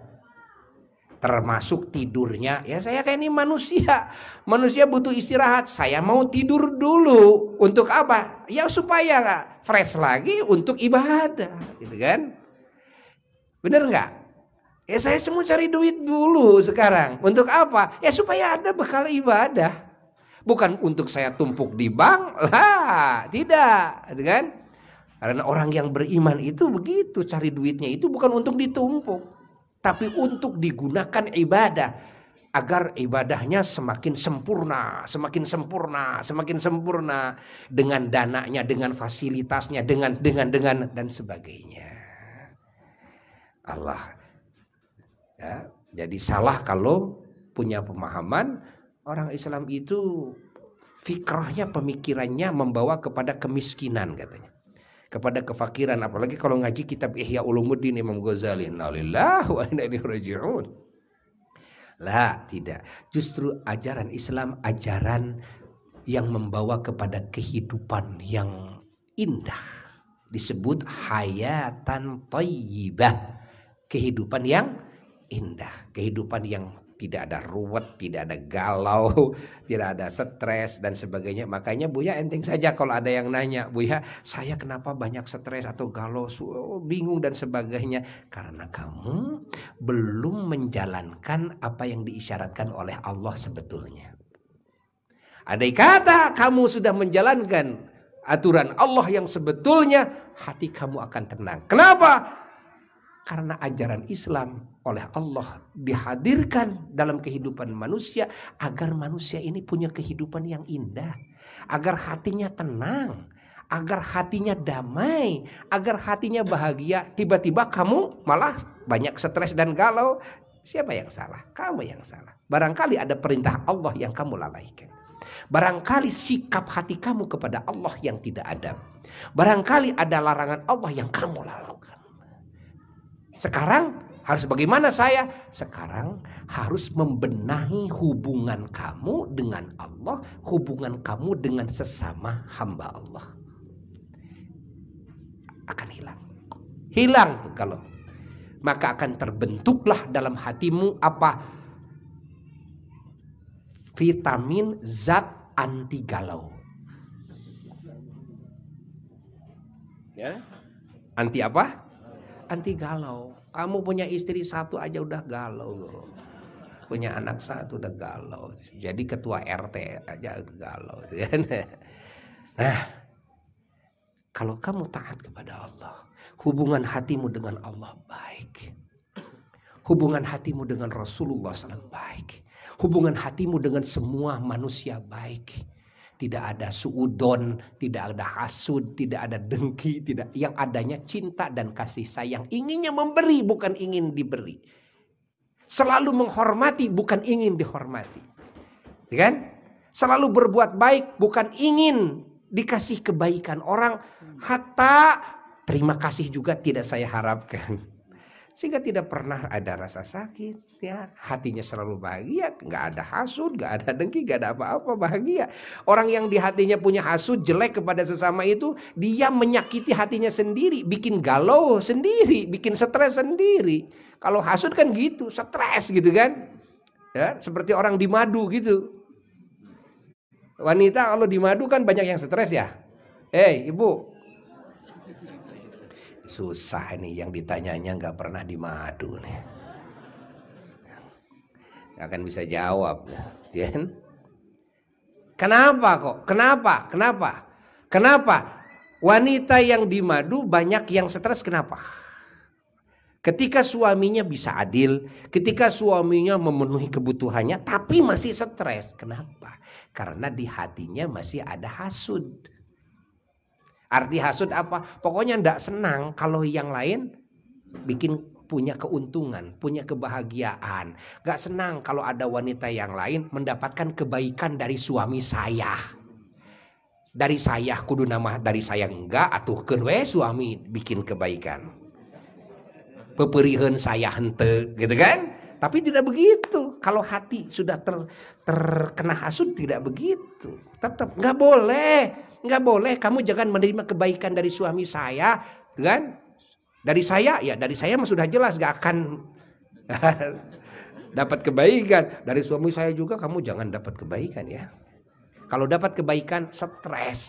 [SPEAKER 1] Termasuk tidurnya. Ya saya kayak ini manusia. Manusia butuh istirahat. Saya mau tidur dulu. Untuk apa? Ya supaya fresh lagi untuk ibadah. Gitu kan? Bener nggak? Ya saya semua cari duit dulu sekarang. Untuk apa? Ya supaya ada bekal ibadah. Bukan untuk saya tumpuk di bank. Lah, tidak, gitu kan? Karena orang yang beriman itu begitu cari duitnya itu bukan untuk ditumpuk, tapi untuk digunakan ibadah agar ibadahnya semakin sempurna, semakin sempurna, semakin sempurna dengan dananya, dengan fasilitasnya, dengan dengan dengan dan sebagainya. Allah Ya, jadi salah kalau punya pemahaman orang Islam itu fikrahnya pemikirannya membawa kepada kemiskinan katanya kepada kefakiran apalagi kalau ngaji kitab Ihya Ulumuddin Imam Ghazali Nalillah wa inna ilaihi raji'un lah tidak justru ajaran Islam ajaran yang membawa kepada kehidupan yang indah disebut hayatan thayyibah kehidupan yang indah, kehidupan yang tidak ada ruwet, tidak ada galau, tidak ada stres dan sebagainya. Makanya Buya enteng saja kalau ada yang nanya, Buya, saya kenapa banyak stres atau galau, oh, bingung dan sebagainya? Karena kamu belum menjalankan apa yang diisyaratkan oleh Allah sebetulnya. Andai kata kamu sudah menjalankan aturan Allah yang sebetulnya, hati kamu akan tenang. Kenapa? karena ajaran Islam oleh Allah dihadirkan dalam kehidupan manusia agar manusia ini punya kehidupan yang indah, agar hatinya tenang, agar hatinya damai, agar hatinya bahagia. Tiba-tiba kamu malah banyak stres dan galau. Siapa yang salah? Kamu yang salah. Barangkali ada perintah Allah yang kamu lalaikan. Barangkali sikap hati kamu kepada Allah yang tidak adab. Barangkali ada larangan Allah yang kamu lakukan. Sekarang harus bagaimana saya? Sekarang harus membenahi hubungan kamu dengan Allah, hubungan kamu dengan sesama hamba Allah. Akan hilang. Hilang tuh kalau. Maka akan terbentuklah dalam hatimu apa? Vitamin zat anti galau. Ya. Anti apa? anti galau. Kamu punya istri satu aja udah galau loh. Punya anak satu udah galau. Jadi ketua RT aja udah galau. Gitu kan. Nah, kalau kamu taat kepada Allah, hubungan hatimu dengan Allah baik. Hubungan hatimu dengan Rasulullah SAW baik. Hubungan hatimu dengan semua manusia baik tidak ada suudon, tidak ada hasud, tidak ada dengki, tidak yang adanya cinta dan kasih sayang. Inginnya memberi bukan ingin diberi. Selalu menghormati bukan ingin dihormati. Ya kan? Selalu berbuat baik bukan ingin dikasih kebaikan orang, hatta terima kasih juga tidak saya harapkan sehingga tidak pernah ada rasa sakit ya hatinya selalu bahagia nggak ada hasud nggak ada dengki nggak ada apa-apa bahagia orang yang di hatinya punya hasud jelek kepada sesama itu dia menyakiti hatinya sendiri bikin galau sendiri bikin stres sendiri kalau hasud kan gitu stres gitu kan ya seperti orang di madu gitu wanita kalau di madu kan banyak yang stres ya eh ibu Susah ini yang ditanyanya nggak pernah dimadu nih. Gak akan bisa jawab, Jen. Ya kan? Kenapa kok? Kenapa? Kenapa? Kenapa? Wanita yang dimadu banyak yang stres kenapa? Ketika suaminya bisa adil, ketika suaminya memenuhi kebutuhannya tapi masih stres. Kenapa? Karena di hatinya masih ada hasud. Arti hasud apa? Pokoknya ndak senang kalau yang lain bikin punya keuntungan, punya kebahagiaan. Gak senang kalau ada wanita yang lain mendapatkan kebaikan dari suami saya. Dari saya kudu nama dari saya enggak atau kenwe suami bikin kebaikan. Peperihan saya hente gitu kan? Tapi tidak begitu. Kalau hati sudah ter, terkena hasut tidak begitu. Tetap nggak boleh nggak boleh kamu jangan menerima kebaikan dari suami saya kan dari saya ya dari saya mah sudah jelas gak akan dapat kebaikan dari suami saya juga kamu jangan dapat kebaikan ya kalau dapat kebaikan stres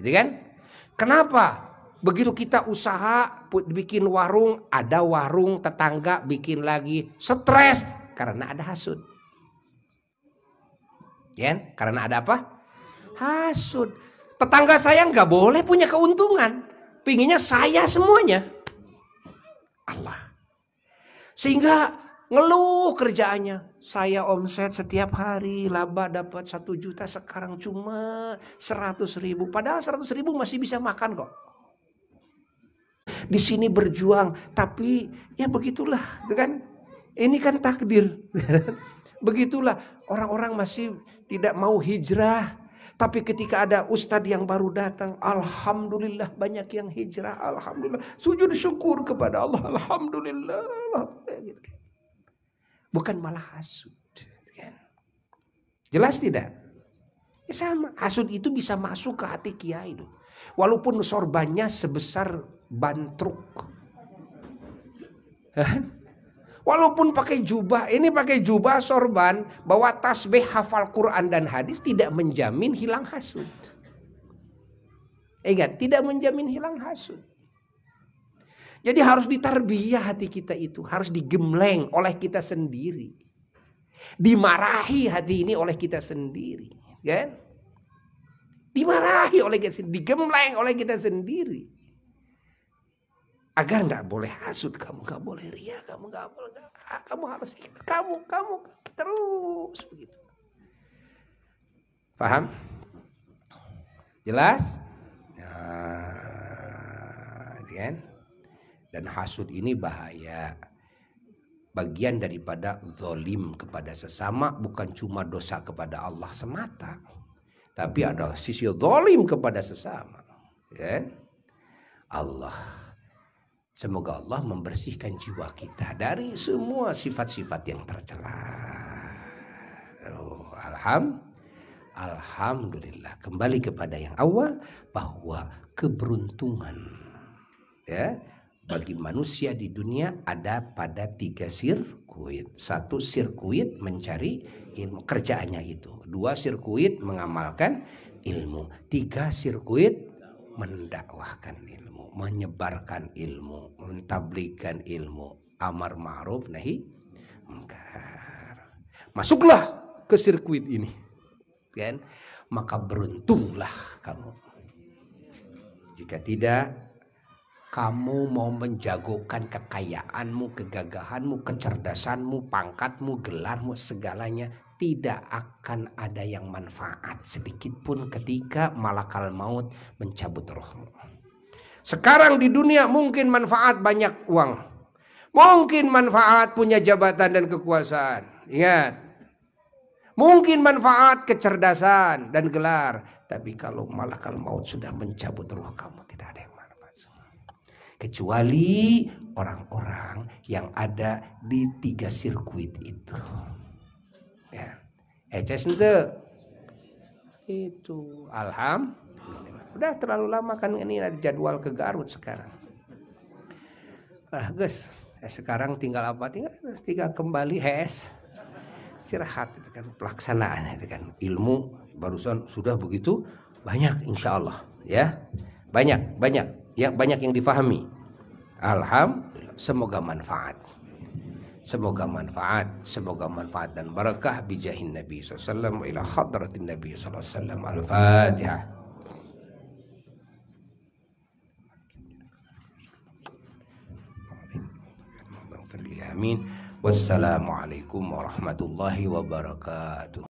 [SPEAKER 1] gitu kan kenapa begitu kita usaha bikin warung ada warung tetangga bikin lagi stres karena ada hasut ya kan? karena ada apa hasud. Tetangga saya nggak boleh punya keuntungan. Pinginnya saya semuanya. Allah. Sehingga ngeluh kerjaannya. Saya omset setiap hari laba dapat satu juta sekarang cuma seratus ribu. Padahal seratus ribu masih bisa makan kok. Di sini berjuang tapi ya begitulah, gitu kan? Ini kan takdir. Begitulah orang-orang masih tidak mau hijrah tapi ketika ada ustadz yang baru datang, Alhamdulillah banyak yang hijrah, Alhamdulillah. Sujud syukur kepada Allah, Alhamdulillah. Alhamdulillah. Gitu kan. Bukan malah hasud. Gitu kan. Jelas tidak? Ya sama, hasud itu bisa masuk ke hati kiai. Loh. Walaupun sorbannya sebesar bantruk. Walaupun pakai jubah, ini pakai jubah sorban, bawa tasbih hafal Quran dan hadis tidak menjamin hilang hasut. Ingat, tidak menjamin hilang hasut. Jadi harus ditarbiyah hati kita itu, harus digemleng oleh kita sendiri. Dimarahi hati ini oleh kita sendiri, kan? Dimarahi oleh kita sendiri, digemleng oleh kita sendiri agar nggak boleh hasut kamu nggak boleh ria kamu nggak boleh gak, ah, kamu harus gitu. kamu kamu terus begitu paham jelas ya, gitu kan dan hasut ini bahaya bagian daripada zolim kepada sesama bukan cuma dosa kepada Allah semata tapi ada sisi zolim kepada sesama gitu kan Allah Semoga Allah membersihkan jiwa kita dari semua sifat-sifat yang tercela. Oh, alhamdulillah. Alhamdulillah kembali kepada yang awal bahwa keberuntungan ya bagi manusia di dunia ada pada tiga sirkuit. Satu sirkuit mencari ilmu kerjaannya itu. Dua sirkuit mengamalkan ilmu. Tiga sirkuit mendakwahkan ilmu, menyebarkan ilmu, mentablikan ilmu, amar ma'ruf nahi mungkar. Masuklah ke sirkuit ini. Kan? Maka beruntunglah kamu. Jika tidak, kamu mau menjagokan kekayaanmu, kegagahanmu, kecerdasanmu, pangkatmu, gelarmu, segalanya tidak akan ada yang manfaat sedikit pun ketika malakal maut mencabut rohmu. Sekarang di dunia mungkin manfaat banyak uang. Mungkin manfaat punya jabatan dan kekuasaan. Ingat. Mungkin manfaat kecerdasan dan gelar. Tapi kalau malakal maut sudah mencabut roh kamu tidak ada yang manfaat. Kecuali orang-orang yang ada di tiga sirkuit itu ya eces itu itu alham udah terlalu lama kan ini ada jadwal ke Garut sekarang nah guys eh, sekarang tinggal apa tinggal tinggal kembali HES istirahat itu kan pelaksanaan itu kan ilmu barusan sudah begitu banyak insya Allah ya banyak banyak ya banyak yang difahami alhamdulillah semoga manfaat Semoga manfaat, semoga manfaat dan berkah bijahin Nabi SAW ila hadratin Nabi SAW. Al-Fatihah. Amin. Wassalamualaikum warahmatullahi wabarakatuh.